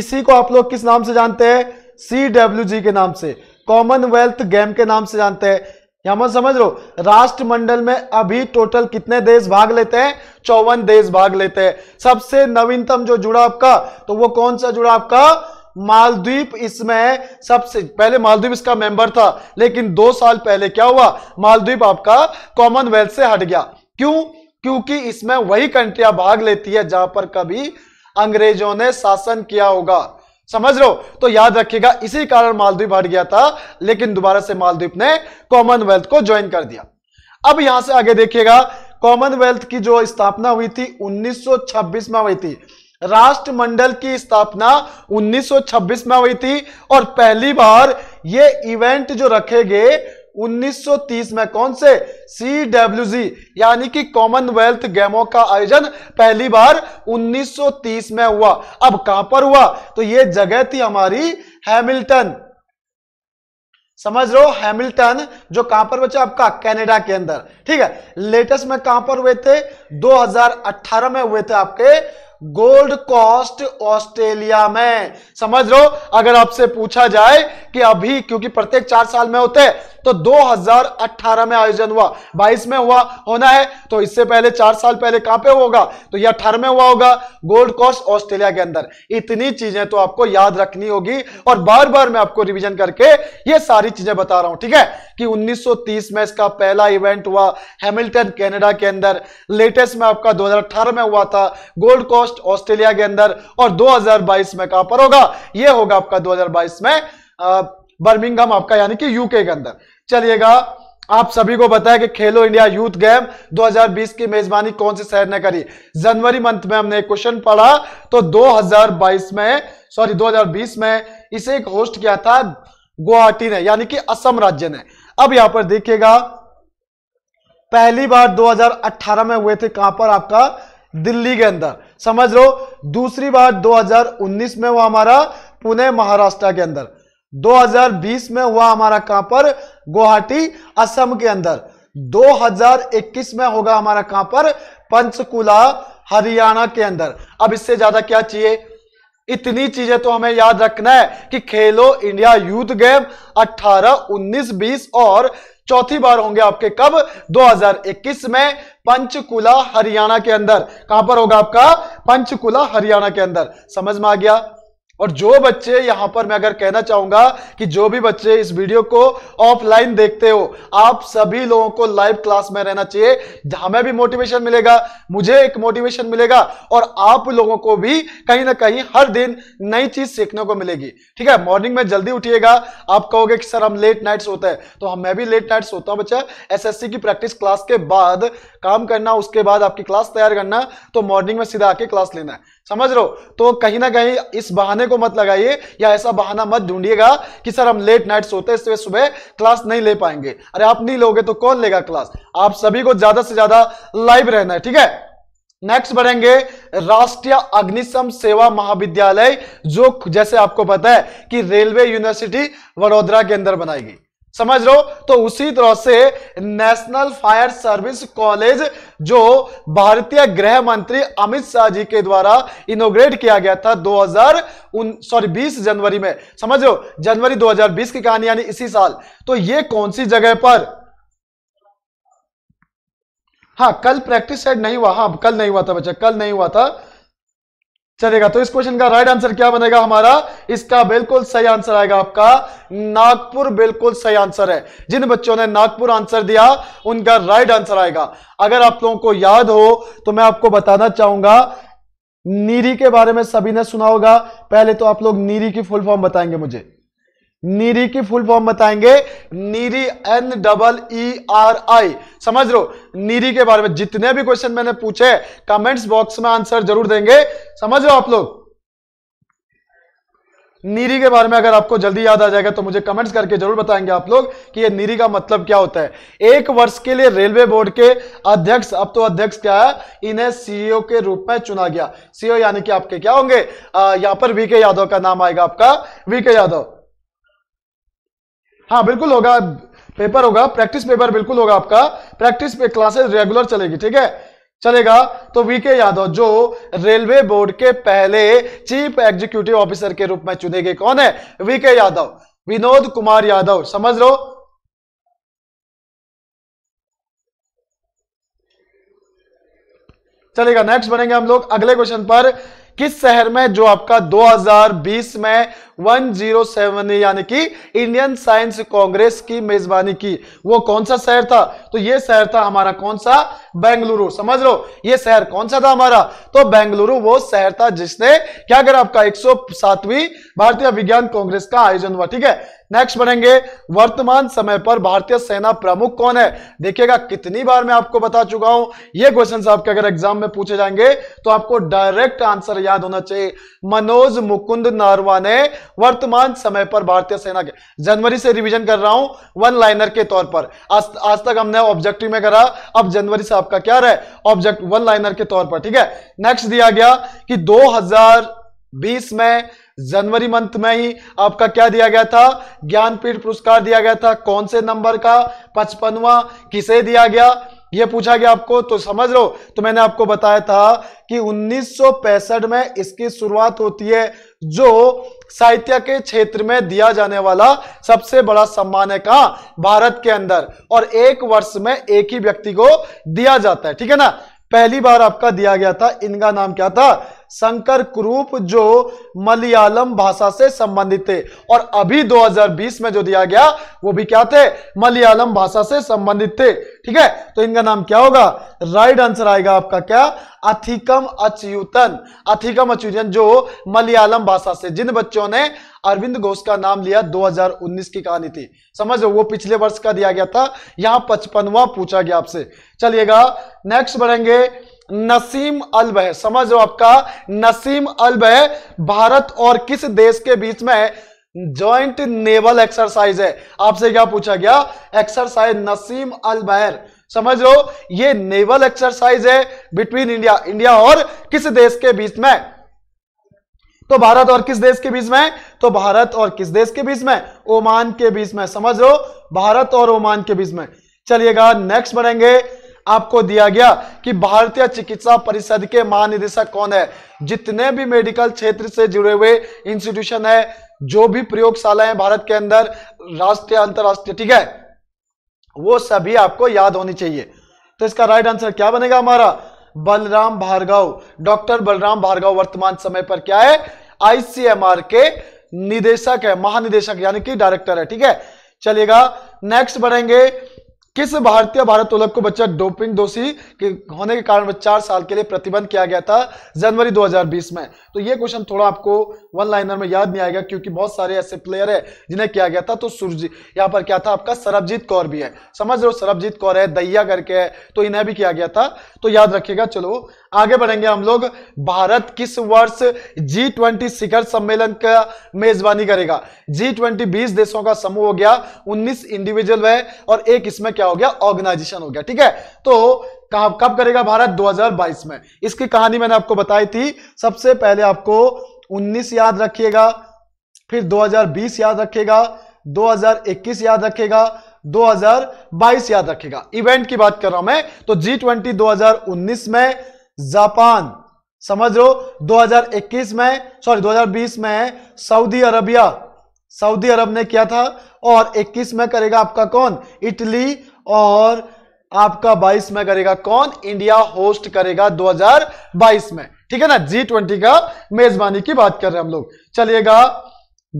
Speaker 1: इसी को आप लोग किस नाम से जानते हैं सी डब्ल्यू जी के नाम से कॉमनवेल्थ गेम के नाम से जानते हैं यहां मत समझ लो राष्ट्रमंडल में अभी टोटल कितने देश भाग लेते हैं चौवन देश भाग लेते हैं सबसे नवीनतम जो जुड़ा आपका तो वो कौन सा जुड़ा आपका मालदीप इसमें सबसे पहले मालदीप इसका मेंबर था लेकिन दो साल पहले क्या हुआ मालदीप आपका कॉमनवेल्थ से हट गया क्यों क्योंकि इसमें वही कंट्रिया भाग लेती है जहां पर कभी अंग्रेजों ने शासन किया होगा समझ रहे हो तो याद रखिएगा इसी कारण मालदीप हट गया था लेकिन दोबारा से मालदीप ने कॉमनवेल्थ को ज्वाइन कर दिया अब यहां से आगे देखिएगा कॉमनवेल्थ की जो स्थापना हुई थी 1926 में हुई थी राष्ट्रमंडल की स्थापना 1926 में हुई थी और पहली बार ये इवेंट जो रखे गए 1930 में कौन से सी डब्ल्यू जी यानी कि कॉमनवेल्थ गेमों का आयोजन पहली बार 1930 में हुआ अब कहां पर हुआ तो ये जगह थी हमारी हैमिल्टन समझ लो हैमिल्टन जो कहां पर बचा आपका कनाडा के अंदर ठीक है लेटेस्ट में कहां पर हुए थे 2018 में हुए थे आपके गोल्ड कॉस्ट ऑस्ट्रेलिया में समझ लो अगर आपसे पूछा जाए कि अभी क्योंकि प्रत्येक चार साल में होते हैं तो 2018 में आयोजन हुआ 22 में हुआ होना है तो इससे पहले चार साल पहले कहां पे होगा तो ये अठारह में हुआ होगा गोल्ड कॉस्ट ऑस्ट्रेलिया के अंदर इतनी चीजें तो आपको याद रखनी होगी और बार बार मैं आपको रिविजन करके ये सारी चीजें बता रहा हूं ठीक है कि 1930 में इसका पहला इवेंट हुआ हैमिल्टन कैनेडा के अंदर लेटेस्ट में आपका 2018 में हुआ था गोल्ड कॉस्ट होस्ट ऑस्ट्रेलिया के अंदर और 2022 में कहां पर होगा यह होगा आपका 2022 में बर्मिंगम आपका यानी कि यूके के अंदर चलिएगा आप सभी को बताया कि खेलो इंडिया यूथ गेम 2020 की मेजबानी कौन से शहर ने करी जनवरी मंथ में हमने क्वेश्चन पढ़ा तो 2022 में सॉरी 2020 में इसे एक होस्ट किया था गुवाहाटी ने यानी कि असम राज्य ने अब यहां पर देखिएगा पहली बार 2018 में हुए थे कहां पर आपका दिल्ली के अंदर समझ लो दूसरी बार 2019 में हुआ हमारा पुणे महाराष्ट्र के अंदर 2020 में हुआ हमारा कहां पर गुवाहाटी असम के अंदर 2021 में होगा हमारा कहां पर पंचकुला हरियाणा के अंदर अब इससे ज्यादा क्या चाहिए इतनी चीजें तो हमें याद रखना है कि खेलो इंडिया यूथ गेम 18, 19, 20 और चौथी बार होंगे आपके कब 2021 में पंचकुला हरियाणा के अंदर कहां पर होगा आपका पंचकुला हरियाणा के अंदर समझ में आ गया और जो बच्चे यहां पर मैं अगर कहना चाहूंगा कि जो भी बच्चे इस वीडियो को ऑफलाइन देखते हो आप सभी लोगों को लाइव क्लास में रहना चाहिए हमें भी मोटिवेशन मिलेगा मुझे एक मोटिवेशन मिलेगा और आप लोगों को भी कहीं ना कहीं हर दिन नई चीज सीखने को मिलेगी ठीक है मॉर्निंग में जल्दी उठिएगा आप कहोगे कि सर हम लेट नाइट होता हैं तो हम मैं भी लेट नाइट होता हूं बच्चा एस की प्रैक्टिस क्लास के बाद काम करना उसके बाद आपकी क्लास तैयार करना तो मॉर्निंग में सीधा आके क्लास लेना है समझ लो तो कहीं ना कहीं इस बहाने को मत लगाइए या ऐसा बहाना मत ढूंढिएगा कि सर हम लेट नाइट सोते हैं सुबह क्लास नहीं ले पाएंगे अरे आप नहीं लोगे तो कौन लेगा क्लास आप सभी को ज्यादा से ज्यादा लाइव रहना है ठीक है नेक्स्ट बढ़ेंगे राष्ट्रीय अग्निशम सेवा महाविद्यालय जो जैसे आपको पता है कि रेलवे यूनिवर्सिटी वडोदरा के अंदर बनाई गई समझ लो तो उसी तरह से नेशनल फायर सर्विस कॉलेज जो भारतीय गृह मंत्री अमित शाह जी के द्वारा इनोग्रेट किया गया था 2000 सॉरी 20 जनवरी में समझ लो जनवरी 2020 की कहानी यानी इसी साल तो ये कौन सी जगह पर हाँ कल प्रैक्टिस सेट नहीं हुआ हाँ कल नहीं हुआ था बच्चा कल नहीं हुआ था चलेगा तो इस क्वेश्चन का राइट आंसर क्या बनेगा हमारा इसका बिल्कुल सही आंसर आएगा आपका नागपुर बिल्कुल सही आंसर है जिन बच्चों ने नागपुर आंसर दिया उनका राइट आंसर आएगा अगर आप लोगों को याद हो तो मैं आपको बताना चाहूंगा नीरी के बारे में सभी ने सुना होगा पहले तो आप लोग नीरी की फुल फॉर्म बताएंगे मुझे नीरी की फुल फॉर्म बताएंगे NEERI N double E R I समझ लो नीरी के बारे में जितने भी क्वेश्चन मैंने पूछे कमेंट्स बॉक्स में आंसर जरूर देंगे समझ लो आप लोग नीरी के बारे में अगर आपको जल्दी याद आ जाएगा तो मुझे कमेंट्स करके जरूर बताएंगे आप लोग कि ये नीरी का मतलब क्या होता है एक वर्ष के लिए रेलवे बोर्ड के अध्यक्ष अब तो अध्यक्ष क्या है इन्हें सीईओ e के रूप में चुना गया सीईओ e यानी कि आपके क्या होंगे यहां पर वीके यादव का नाम आएगा आपका वीके यादव हाँ बिल्कुल होगा पेपर होगा प्रैक्टिस पेपर बिल्कुल होगा आपका प्रैक्टिस पे क्लासेस रेगुलर चलेगी ठीक है चलेगा तो वीके यादव जो रेलवे बोर्ड के पहले चीफ एग्जीक्यूटिव ऑफिसर के रूप में चुने गए कौन है वीके यादव विनोद कुमार यादव समझ लो चलेगा नेक्स्ट बनेंगे हम लोग अगले क्वेश्चन पर किस शहर में जो आपका 2020 में 107 ने यानी कि इंडियन साइंस कांग्रेस की मेजबानी की वो कौन सा शहर था तो ये शहर था हमारा कौन सा बेंगलुरु समझ लो ये शहर कौन सा था हमारा तो बेंगलुरु वो शहर था जिसने क्या करा आपका 107वीं भारतीय विज्ञान कांग्रेस का आयोजन हुआ ठीक है नेक्स्ट बनेंगे वर्तमान समय पर भारतीय सेना प्रमुख कौन है देखिएगा कितनी बार मैं आपको बता चुका हूं ये क्वेश्चन आपके अगर एग्जाम में पूछे जाएंगे तो आपको डायरेक्ट आंसर याद होना चाहिए मनोज मुकुंद नारवा ने वर्तमान समय पर भारतीय सेना के जनवरी से रिवीजन कर रहा हूं वन लाइनर के तौर पर आज, तक हमने ऑब्जेक्टिव में करा अब जनवरी से आपका क्या रहा है ऑब्जेक्ट वन लाइनर के तौर पर ठीक है नेक्स्ट दिया गया कि दो 20 में जनवरी मंथ में ही आपका क्या दिया गया था ज्ञानपीठ पुरस्कार दिया गया था कौन से नंबर का पचपनवा किसे दिया गया यह पूछा गया आपको तो समझ लो तो मैंने आपको बताया था कि 1965 में इसकी शुरुआत होती है जो साहित्य के क्षेत्र में दिया जाने वाला सबसे बड़ा सम्मान है कहा भारत के अंदर और एक वर्ष में एक ही व्यक्ति को दिया जाता है ठीक है ना पहली बार आपका दिया गया था इनका नाम क्या था शंकर कुरूप जो मलयालम भाषा से संबंधित थे और अभी 2020 में जो दिया गया वो भी क्या थे मलयालम भाषा से संबंधित थे ठीक है तो इनका नाम क्या होगा राइट आंसर आएगा आपका क्या अथिकम अच्युतन अथिकम अच्युतन जो मलयालम भाषा से जिन बच्चों ने अरविंद घोष का नाम लिया 2019 की कहानी थी समझ वो पिछले वर्ष का दिया गया था यहां पचपनवा पूछा गया आपसे चलिएगा नेक्स्ट बढ़ेंगे नसीम अल्ब है समझ लो आपका नसीम अल्ब है भारत और किस देश के बीच में जॉइंट नेवल एक्सरसाइज है आपसे क्या पूछा गया एक्सरसाइज नसीम अल बहर समझ लो ये नेवल एक्सरसाइज है बिटवीन इंडिया इंडिया और किस देश के बीच में तो भारत और किस देश के बीच में तो भारत और किस देश के बीच में ओमान के बीच में समझ लो भारत और ओमान के बीच में चलिएगा नेक्स्ट बढ़ेंगे आपको दिया गया कि भारतीय चिकित्सा परिषद के महानिदेशक कौन है जितने भी मेडिकल क्षेत्र से जुड़े हुए इंस्टीट्यूशन है जो भी प्रयोगशाला है भारत के अंदर राष्ट्रीय अंतरराष्ट्रीय ठीक है वो सभी आपको याद होनी चाहिए तो इसका राइट आंसर क्या बनेगा हमारा बलराम भार्गव डॉक्टर बलराम भार्गव वर्तमान समय पर क्या है आईसीएमआर के निदेशक है महानिदेशक यानी कि डायरेक्टर है ठीक है चलिएगा नेक्स्ट बढ़ेंगे किस भारतीय भारत्तोलक को बच्चा डोपिंग दोषी के होने के कारण चार साल के लिए प्रतिबंध किया गया था जनवरी 2020 में तो ये क्वेश्चन थोड़ा आपको वन लाइनर में याद नहीं आएगा क्योंकि बहुत सारे ऐसे प्लेयर है जिन्हें किया गया था तो सुरजी यहाँ पर क्या था आपका सरबजीत कौर भी है समझ रहे हो सरबजीत कौर है दैया करके है तो इन्हें भी किया गया था तो याद रखेगा चलो आगे बढ़ेंगे हम लोग भारत किस वर्ष जी ट्वेंटी शिखर सम्मेलन का मेजबानी करेगा जी ट्वेंटी बीस देशों का समूह हो गया उन्नीस इंडिविजुअल है और एक इसमें क्या हो गया ऑर्गेनाइजेशन हो गया ठीक है तो कब कब करेगा भारत 2022 में इसकी कहानी मैंने आपको बताई थी सबसे पहले आपको 19 याद रखिएगा फिर 2020 याद रखेगा 2021 याद रखेगा 2022 याद रखेगा इवेंट की बात कर रहा हूं मैं तो जी ट्वेंटी 2019 में जापान समझ लो 2021 में सॉरी 2020 में सऊदी अरबिया सऊदी अरब ने किया था और 21 में करेगा आपका कौन इटली और आपका 22 में करेगा कौन इंडिया होस्ट करेगा 2022 में ठीक है ना जी ट्वेंटी का मेजबानी की बात कर रहे हैं हम लोग चलिएगा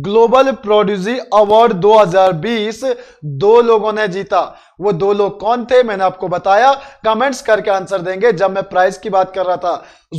Speaker 1: ग्लोबल प्रोड्यूसी अवार्ड 2020 दो लोगों ने जीता वो दो लोग कौन थे मैंने आपको बताया कमेंट्स करके आंसर देंगे जब मैं प्राइस की बात कर रहा था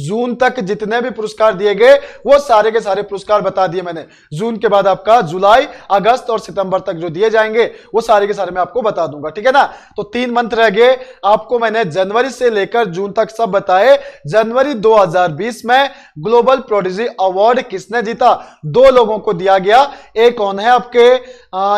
Speaker 1: जून तक जितने भी पुरस्कार दिए गए वो सारे के सारे पुरस्कार बता दिए मैंने जून के बाद आपका जुलाई अगस्त और सितंबर तक जो दिए जाएंगे वो सारे के सारे मैं आपको बता दूंगा ठीक है ना तो तीन मंथ रह गए आपको मैंने जनवरी से लेकर जून तक सब बताए जनवरी 2020 में ग्लोबल प्रोड्यूजी अवार्ड किसने जीता दो लोगों को दिया गया एक कौन है आपके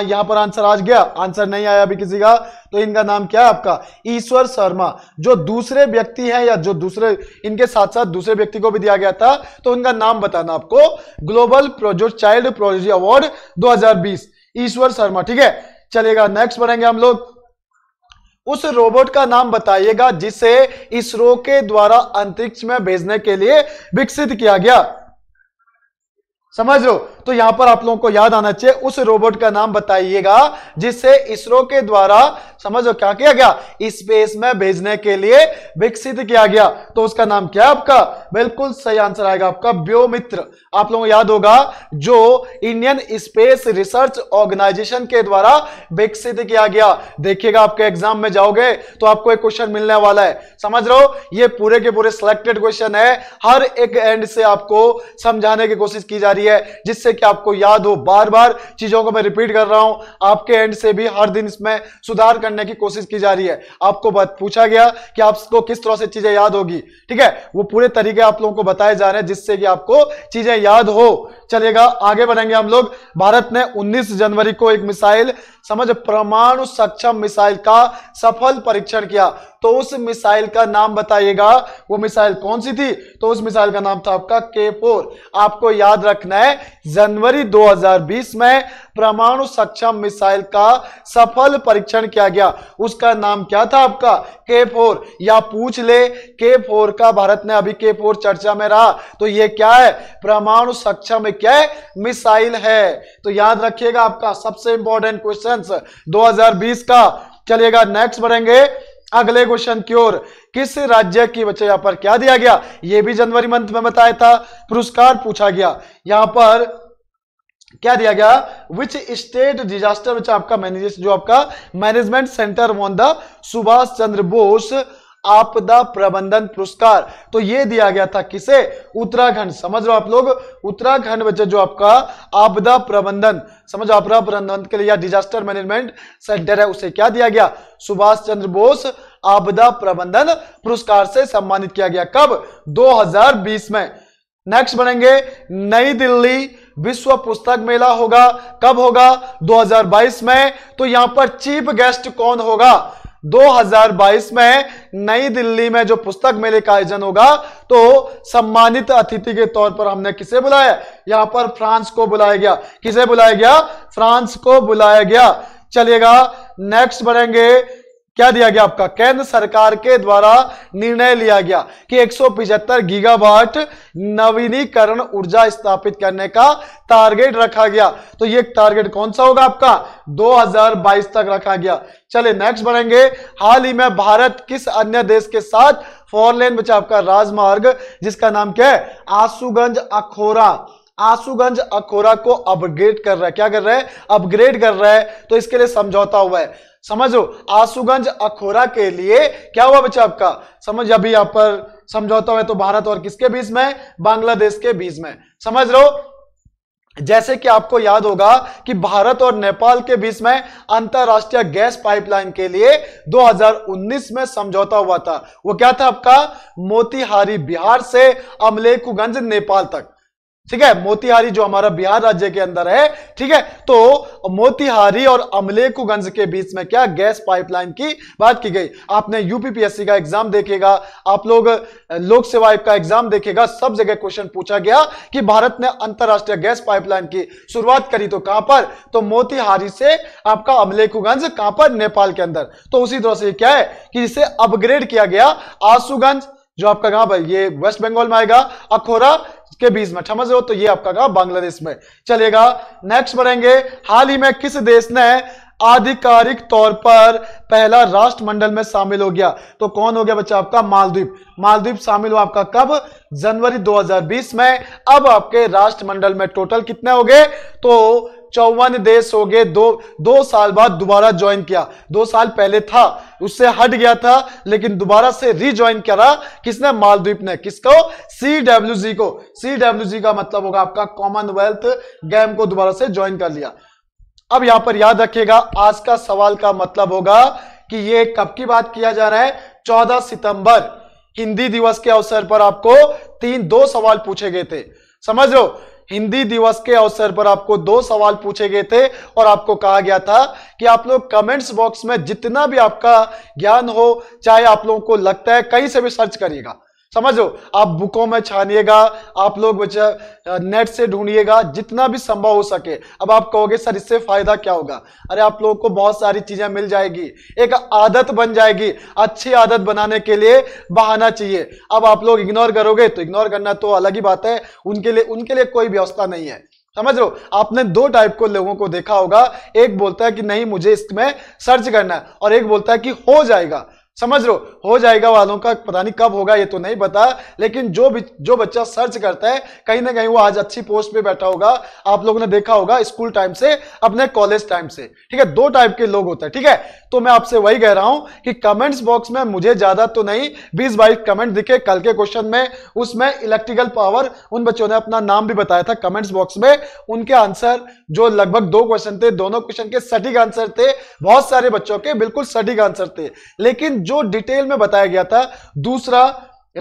Speaker 1: यहां पर आंसर आ गया आंसर नहीं आया अभी किसी का तो इनका नाम क्या है आपका ईश्वर शर्मा जो दूसरे व्यक्ति हैं या जो दूसरे इनके साथ साथ दूसरे व्यक्ति को भी दिया गया था तो उनका नाम बताना आपको global prodigy child prodigy award 2020 Ishwar Sharma ठीक है चलेगा नेक्स्ट बढ़ेंगे हम लोग उस रोबोट का नाम बताइएगा जिसे इसरो के द्वारा अंतरिक्ष में भेजने के लिए विकसित किया गया समझ लो तो यहां पर आप लोगों को याद आना चाहिए उस रोबोट का नाम बताइएगा जिससे इसरो के द्वारा समझो क्या किया गया स्पेस में भेजने के लिए विकसित किया गया तो उसका नाम क्या आपका बिल्कुल सही आंसर आएगा आपका व्योमित्र आप लोगों को याद होगा जो इंडियन स्पेस रिसर्च ऑर्गेनाइजेशन के द्वारा विकसित किया गया देखिएगा आपके एग्जाम में जाओगे तो आपको एक क्वेश्चन मिलने वाला है समझ रहे हो ये पूरे के पूरे सिलेक्टेड क्वेश्चन है हर एक एंड से आपको समझाने की कोशिश की जा रही है जिससे कि आपको याद हो बार बार चीजों को मैं रिपीट कर रहा हूं आपके एंड से भी हर दिन इसमें सुधार करने की कोशिश की जा रही है आपको पूछा गया कि आपको किस तरह से चीजें याद होगी ठीक है वो पूरे तरीके आप लोगों को बताए जा रहे हैं जिससे कि आपको चीजें याद हो चलेगा आगे बढ़ेंगे हम लोग भारत ने 19 जनवरी को एक मिसाइल समझ परमाणु सक्षम मिसाइल का सफल परीक्षण किया तो उस मिसाइल का नाम बताइएगा वो मिसाइल कौन सी थी तो उस मिसाइल का नाम था आपका के फोर आपको याद रखना है जनवरी 2020 में परमाणु सक्षम मिसाइल का सफल परीक्षण किया गया उसका नाम क्या था आपका के फोर या पूछ ले के फोर का भारत ने अभी के फोर चर्चा में रहा तो यह क्या है परमाणु सक्षम क्या है मिसाइल है तो याद रखिएगा आपका सबसे इंपॉर्टेंट क्वेश्चन 2020 का चलिएगा नेक्स्ट बढ़ेंगे अगले क्वेश्चन की ओर किस राज्य की बच्चे यहां पर क्या दिया गया यह भी जनवरी मंथ में बताया था पुरस्कार पूछा गया यहां पर क्या दिया गया विच स्टेट डिजास्टर विच आपका मैनेजर जो आपका management centre won the Subhash Chandra Bose आपदा प्रबंधन पुरस्कार तो यह दिया गया था किसे उत्तराखंड समझ रहे हो आप लोग उत्तराखंड बच्चे जो आपका आपदा प्रबंधन समझ आपदा प्रबंधन के लिए या डिजास्टर मैनेजमेंट सेंटर है उसे क्या दिया गया सुभाष चंद्र बोस आपदा प्रबंधन पुरस्कार से सम्मानित किया गया कब 2020 में नेक्स्ट बनेंगे नई दिल्ली विश्व पुस्तक मेला होगा कब होगा 2022 में तो यहां पर चीफ गेस्ट कौन होगा 2022 में नई दिल्ली में जो पुस्तक मेले का आयोजन होगा तो सम्मानित अतिथि के तौर पर हमने किसे बुलाया यहां पर फ्रांस को बुलाया गया किसे बुलाया गया फ्रांस को बुलाया गया चलिएगा नेक्स्ट बढ़ेंगे क्या दिया गया आपका केंद्र सरकार के द्वारा निर्णय लिया गया कि एक गीगावाट नवीनीकरण ऊर्जा स्थापित करने का टारगेट रखा गया तो ये टारगेट कौन सा होगा आपका 2022 तक रखा गया चले नेक्स्ट बढ़ेंगे हाल ही में भारत किस अन्य देश के साथ फोर लेन बचा आपका राजमार्ग जिसका नाम क्या है आसूगंज अखोरा आसूगंज अखोरा को अपग्रेड कर रहा है क्या कर रहा है अपग्रेड कर रहा है तो इसके लिए समझौता हुआ है समझो आसुगंज अखोरा के लिए क्या हुआ बच्चा आपका समझ अभी यहां पर समझौता हुआ तो भारत और किसके बीच में बांग्लादेश के बीच में समझ लो जैसे कि आपको याद होगा कि भारत और नेपाल के बीच में अंतरराष्ट्रीय गैस पाइपलाइन के लिए 2019 में समझौता हुआ था वो क्या था आपका मोतिहारी बिहार से अमलेखुगंज नेपाल तक ठीक है मोतिहारी जो हमारा बिहार राज्य के अंदर है ठीक है तो मोतिहारी और अमलेकुगंज के बीच में क्या गैस पाइपलाइन की बात की गई आपने यूपीपीएससी का एग्जाम देखेगा आप लोग लोक सेवा आयोग का एग्जाम देखेगा सब जगह क्वेश्चन पूछा गया कि भारत ने अंतरराष्ट्रीय गैस पाइपलाइन की शुरुआत करी तो कहां पर तो मोतिहारी से आपका अमलेकुगंज कहां पर नेपाल के अंदर तो उसी तरह से क्या है कि इसे अपग्रेड किया गया आसूगंज जो आपका कहां पर ये वेस्ट बंगाल में आएगा अखोरा के बीच में समझ हो तो ये आपका कहा बांग्लादेश में चलेगा नेक्स्ट बढ़ेंगे हाल ही में किस देश ने आधिकारिक तौर पर पहला राष्ट्रमंडल में शामिल हो गया तो कौन हो गया बच्चा आपका मालदीप मालदीप शामिल हुआ आपका कब जनवरी 2020 में अब आपके राष्ट्रमंडल में टोटल कितने हो गए तो चौवन देश हो गए दो दो साल बाद दोबारा ज्वाइन किया दो साल पहले था उससे हट गया था लेकिन दोबारा से रीज्वाइन करा किसने मालद्वीप ने किसको सी डब्ल्यू जी को सी डब्ल्यू जी का मतलब होगा आपका कॉमनवेल्थ गेम को दोबारा से ज्वाइन कर लिया अब यहां पर याद रखिएगा आज का सवाल का मतलब होगा कि ये कब की बात किया जा रहा है चौदह सितंबर हिंदी दिवस के अवसर पर आपको तीन दो सवाल पूछे गए थे समझ लो हिंदी दिवस के अवसर पर आपको दो सवाल पूछे गए थे और आपको कहा गया था कि आप लोग कमेंट्स बॉक्स में जितना भी आपका ज्ञान हो चाहे आप लोगों को लगता है कहीं से भी सर्च करिएगा समझो आप बुकों में छानिएगा आप लोग बच्चा नेट से ढूंढिएगा जितना भी संभव हो सके अब आप कहोगे सर इससे फायदा क्या होगा अरे आप लोगों को बहुत सारी चीजें मिल जाएगी एक आदत बन जाएगी अच्छी आदत बनाने के लिए बहाना चाहिए अब आप लोग इग्नोर करोगे तो इग्नोर करना तो अलग ही बात है उनके लिए उनके लिए कोई व्यवस्था नहीं है समझ लो आपने दो टाइप को लोगों को देखा होगा एक बोलता है कि नहीं मुझे इसमें सर्च करना है और एक बोलता है कि हो जाएगा समझ लो हो जाएगा वालों का पता नहीं कब होगा ये तो नहीं पता लेकिन जो भी जो बच्चा सर्च करता है कहीं ना कहीं वो आज अच्छी पोस्ट पे बैठा होगा आप लोगों ने देखा होगा स्कूल टाइम से अपने कॉलेज टाइम से ठीक है दो टाइप के लोग होते हैं ठीक है तो मैं आपसे वही कह रहा हूं कि कमेंट्स बॉक्स में मुझे ज्यादा तो नहीं बीस बाईस कमेंट दिखे कल के क्वेश्चन में उसमें इलेक्ट्रिकल पावर उन बच्चों ने अपना नाम भी बताया था कमेंट्स बॉक्स में उनके आंसर जो लगभग दो क्वेश्चन थे दोनों क्वेश्चन के सटीक आंसर थे बहुत सारे बच्चों के बिल्कुल सटीक आंसर थे लेकिन जो डिटेल में बताया गया था दूसरा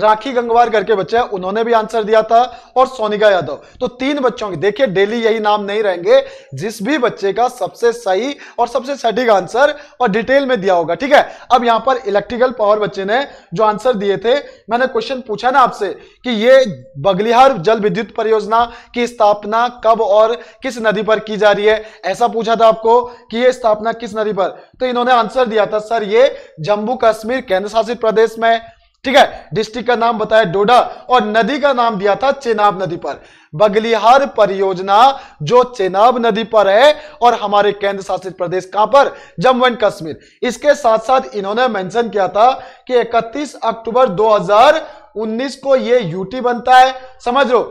Speaker 1: राखी गंगवार करके बच्चे हैं उन्होंने भी आंसर दिया था और सोनिका यादव तो तीन बच्चों के देखिए डेली यही नाम नहीं रहेंगे जिस भी बच्चे का सबसे सही और सबसे सटीक आंसर और डिटेल में दिया होगा ठीक है अब यहां पर इलेक्ट्रिकल पावर बच्चे ने जो आंसर दिए थे मैंने क्वेश्चन पूछा ना आपसे कि ये बगलिहार जल विद्युत परियोजना की स्थापना कब और किस नदी पर की जा रही है ऐसा पूछा था आपको कि यह स्थापना किस नदी पर तो इन्होंने आंसर दिया था सर ये जम्मू कश्मीर केंद्र शासित प्रदेश में ठीक है डिस्ट्रिक्ट का नाम बताया डोडा और नदी का नाम दिया था चेनाब नदी पर बगलिहार परियोजना जो चेनाब नदी पर है और हमारे केंद्र शासित प्रदेश कहां पर जम्मू एंड कश्मीर इसके साथ साथ इन्होंने मेंशन किया था कि 31 अक्टूबर 2019 को यह यूटी बनता है समझ लो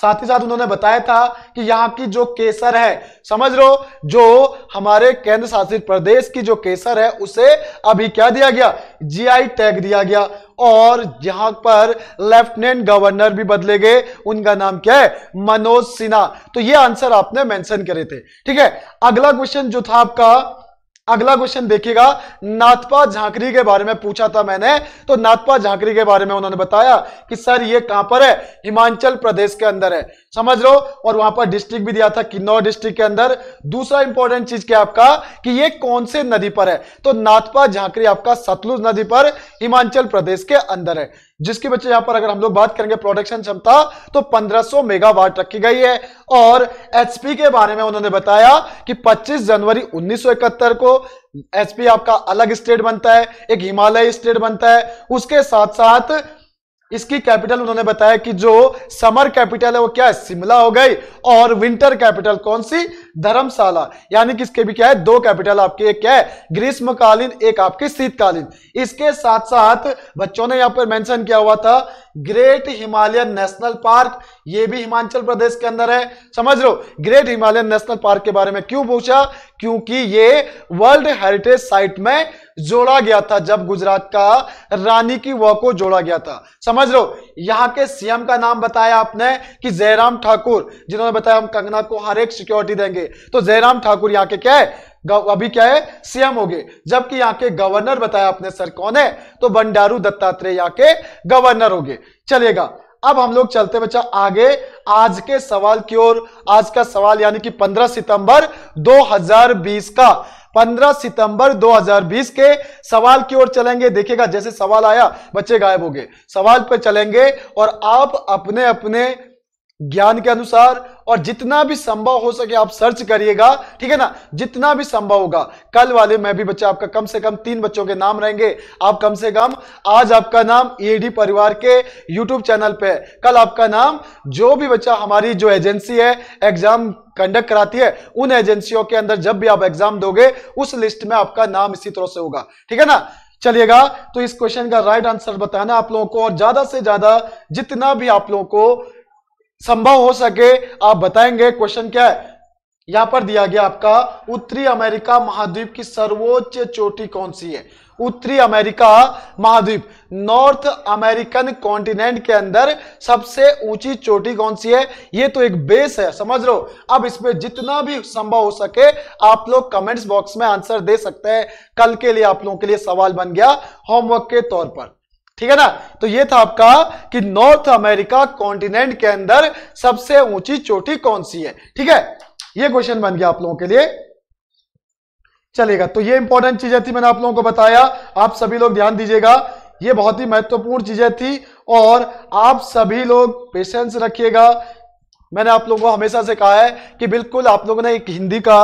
Speaker 1: साथ ही साथ उन्होंने बताया था कि यहाँ की जो केसर है समझ लो जो हमारे केंद्र शासित प्रदेश की जो केसर है उसे अभी क्या दिया गया जीआई टैग दिया गया और यहां पर लेफ्टिनेंट गवर्नर भी बदले गए उनका नाम क्या है मनोज सिन्हा तो ये आंसर आपने मेंशन करे थे ठीक है अगला क्वेश्चन जो था आपका अगला क्वेश्चन देखिएगा नाथपा झांकरी के बारे में पूछा था मैंने तो नाथपा झांकरी के बारे में उन्होंने बताया कि सर ये कहां पर है हिमाचल प्रदेश के अंदर है समझ लो और वहां पर डिस्ट्रिक्ट भी दिया था किन्नौर डिस्ट्रिक्ट के अंदर दूसरा इंपॉर्टेंट चीज क्या आपका कि ये कौन से नदी पर है तो नाथपा झांकरी आपका सतलुज नदी पर हिमाचल प्रदेश के अंदर है जिसकी बच्चे यहां पर अगर हम लोग बात करेंगे प्रोडक्शन क्षमता तो 1500 मेगावाट रखी गई है और एचपी के बारे में उन्होंने बताया कि 25 जनवरी 1971 को एचपी आपका अलग स्टेट बनता है एक हिमालय स्टेट बनता है उसके साथ साथ इसकी कैपिटल उन्होंने बताया कि जो समर कैपिटल है वो क्या है शिमला हो गई और विंटर कैपिटल कौन सी धर्मशाला यानी कि इसके भी क्या है दो कैपिटल आपके एक क्या है ग्रीष्मकालीन एक आपके शीतकालीन इसके साथ साथ बच्चों ने यहाँ पर मेंशन किया हुआ था ग्रेट हिमालयन नेशनल पार्क ये भी हिमाचल प्रदेश के अंदर है समझ लो ग्रेट हिमालयन नेशनल पार्क के बारे में क्यों पूछा क्योंकि ये वर्ल्ड हेरिटेज साइट में जोड़ा गया था जब गुजरात का रानी की वह को जोड़ा गया था समझ लो यहाँ के सीएम का नाम बताया आपने कि जयराम ठाकुर जिन्होंने बताया हम कंगना को हर एक सिक्योरिटी देंगे होंगे तो जयराम ठाकुर यहाँ के क्या है अभी क्या है सीएम हो गए जबकि यहाँ के गवर्नर बताया अपने सर कौन है तो बंडारू दत्तात्रेय यहाँ के गवर्नर हो गए चलेगा अब हम लोग चलते बच्चा आगे आज के सवाल की ओर आज का सवाल यानी कि 15 सितंबर 2020 का 15 सितंबर 2020 के सवाल की ओर चलेंगे देखिएगा जैसे सवाल आया बच्चे गायब हो गए सवाल पर चलेंगे और आप अपने अपने ज्ञान के अनुसार और जितना भी संभव हो सके आप सर्च करिएगा ठीक है ना जितना भी संभव होगा कल वाले मैं भी बच्चा आपका कम से कम तीन बच्चों के नाम रहेंगे आप कम से कम आज आपका नाम ईडी e परिवार के यूट्यूब चैनल पे कल आपका नाम जो भी बच्चा हमारी जो एजेंसी है एग्जाम कंडक्ट कराती है उन एजेंसियों के अंदर जब भी आप एग्जाम दोगे उस लिस्ट में आपका नाम इसी तरह से होगा ठीक है ना चलिएगा तो इस क्वेश्चन का राइट आंसर बताना आप लोगों को और ज्यादा से ज्यादा जितना भी आप लोगों को संभव हो सके आप बताएंगे क्वेश्चन क्या है यहां पर दिया गया आपका उत्तरी अमेरिका महाद्वीप की सर्वोच्च चोटी कौन सी है उत्तरी अमेरिका महाद्वीप नॉर्थ अमेरिकन कॉन्टिनेंट के अंदर सबसे ऊंची चोटी कौन सी है ये तो एक बेस है समझ लो अब इसमें जितना भी संभव हो सके आप लोग कमेंट्स बॉक्स में आंसर दे सकते हैं कल के लिए आप लोगों के लिए सवाल बन गया होमवर्क के तौर पर ठीक है ना तो ये था आपका कि नॉर्थ अमेरिका कॉन्टिनेंट के अंदर सबसे ऊंची चोटी कौन सी है ठीक है ये क्वेश्चन बन गया आप लोगों के लिए चलेगा तो ये इंपॉर्टेंट चीजें थी मैंने आप लोगों को बताया आप सभी लोग ध्यान दीजिएगा ये बहुत ही महत्वपूर्ण चीजें थी और आप सभी लोग पेशेंस रखिएगा मैंने आप लोगों को हमेशा से कहा है कि बिल्कुल आप लोगों ने एक हिंदी का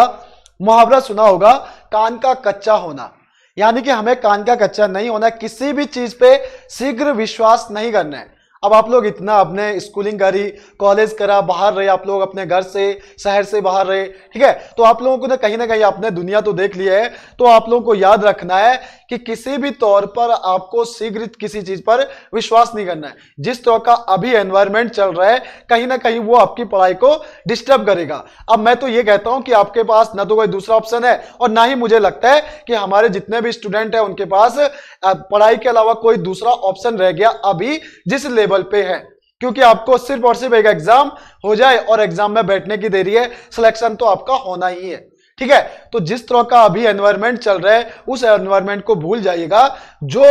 Speaker 1: मुहावरा सुना होगा कान का कच्चा होना यानी कि हमें कान का कच्चा नहीं होना किसी भी चीज पे शीघ्र विश्वास नहीं करना है अब आप लोग इतना अपने स्कूलिंग करी कॉलेज करा बाहर रहे आप लोग अपने घर से शहर से बाहर रहे ठीक है तो आप लोगों को ना कहीं ना कहीं आपने दुनिया तो देख लिया है तो आप लोगों को याद रखना है कि किसी भी तौर पर आपको शीघ्र किसी चीज पर विश्वास नहीं करना है जिस तरह का अभी एनवायरमेंट चल रहा है कहीं ना कहीं वो आपकी पढ़ाई को डिस्टर्ब करेगा अब मैं तो ये कहता हूं कि आपके पास ना तो कोई दूसरा ऑप्शन है और ना ही मुझे लगता है कि हमारे जितने भी स्टूडेंट है उनके पास पढ़ाई के अलावा कोई दूसरा ऑप्शन रह गया अभी जिस लेवल लेवल पे है क्योंकि आपको सिर्फ और सिर्फ एक एग्जाम हो जाए और एग्जाम में बैठने की देरी है सिलेक्शन तो आपका होना ही है ठीक है तो जिस तरह का अभी एनवायरमेंट चल रहा है उस एनवायरमेंट को भूल जाइएगा जो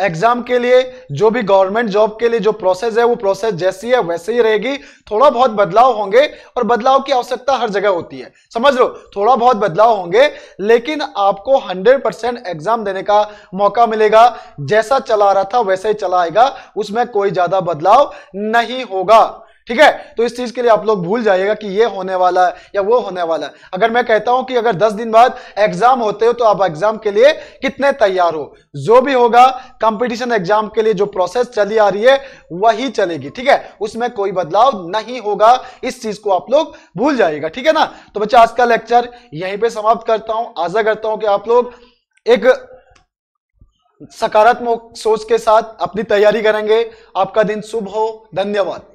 Speaker 1: एग्जाम के लिए जो भी गवर्नमेंट जॉब के लिए जो प्रोसेस है वो प्रोसेस जैसी है वैसे ही रहेगी थोड़ा बहुत बदलाव होंगे और बदलाव की आवश्यकता हर जगह होती है समझ लो थोड़ा बहुत बदलाव होंगे लेकिन आपको 100 परसेंट एग्जाम देने का मौका मिलेगा जैसा चला रहा था वैसे ही चलाएगा उसमें कोई ज्यादा बदलाव नहीं होगा ठीक है तो इस चीज के लिए आप लोग भूल जाइएगा कि ये होने वाला है या वो होने वाला है अगर मैं कहता हूं कि अगर 10 दिन बाद एग्जाम होते हो तो आप एग्जाम के लिए कितने तैयार हो जो भी होगा कंपटीशन एग्जाम के लिए जो प्रोसेस चली आ रही है वही चलेगी ठीक है उसमें कोई बदलाव नहीं होगा इस चीज को आप लोग भूल जाइएगा ठीक है ना तो बच्चा आज का लेक्चर यहीं पर समाप्त करता हूं आशा करता हूं कि आप लोग एक सकारात्मक सोच के साथ अपनी तैयारी करेंगे आपका दिन शुभ हो धन्यवाद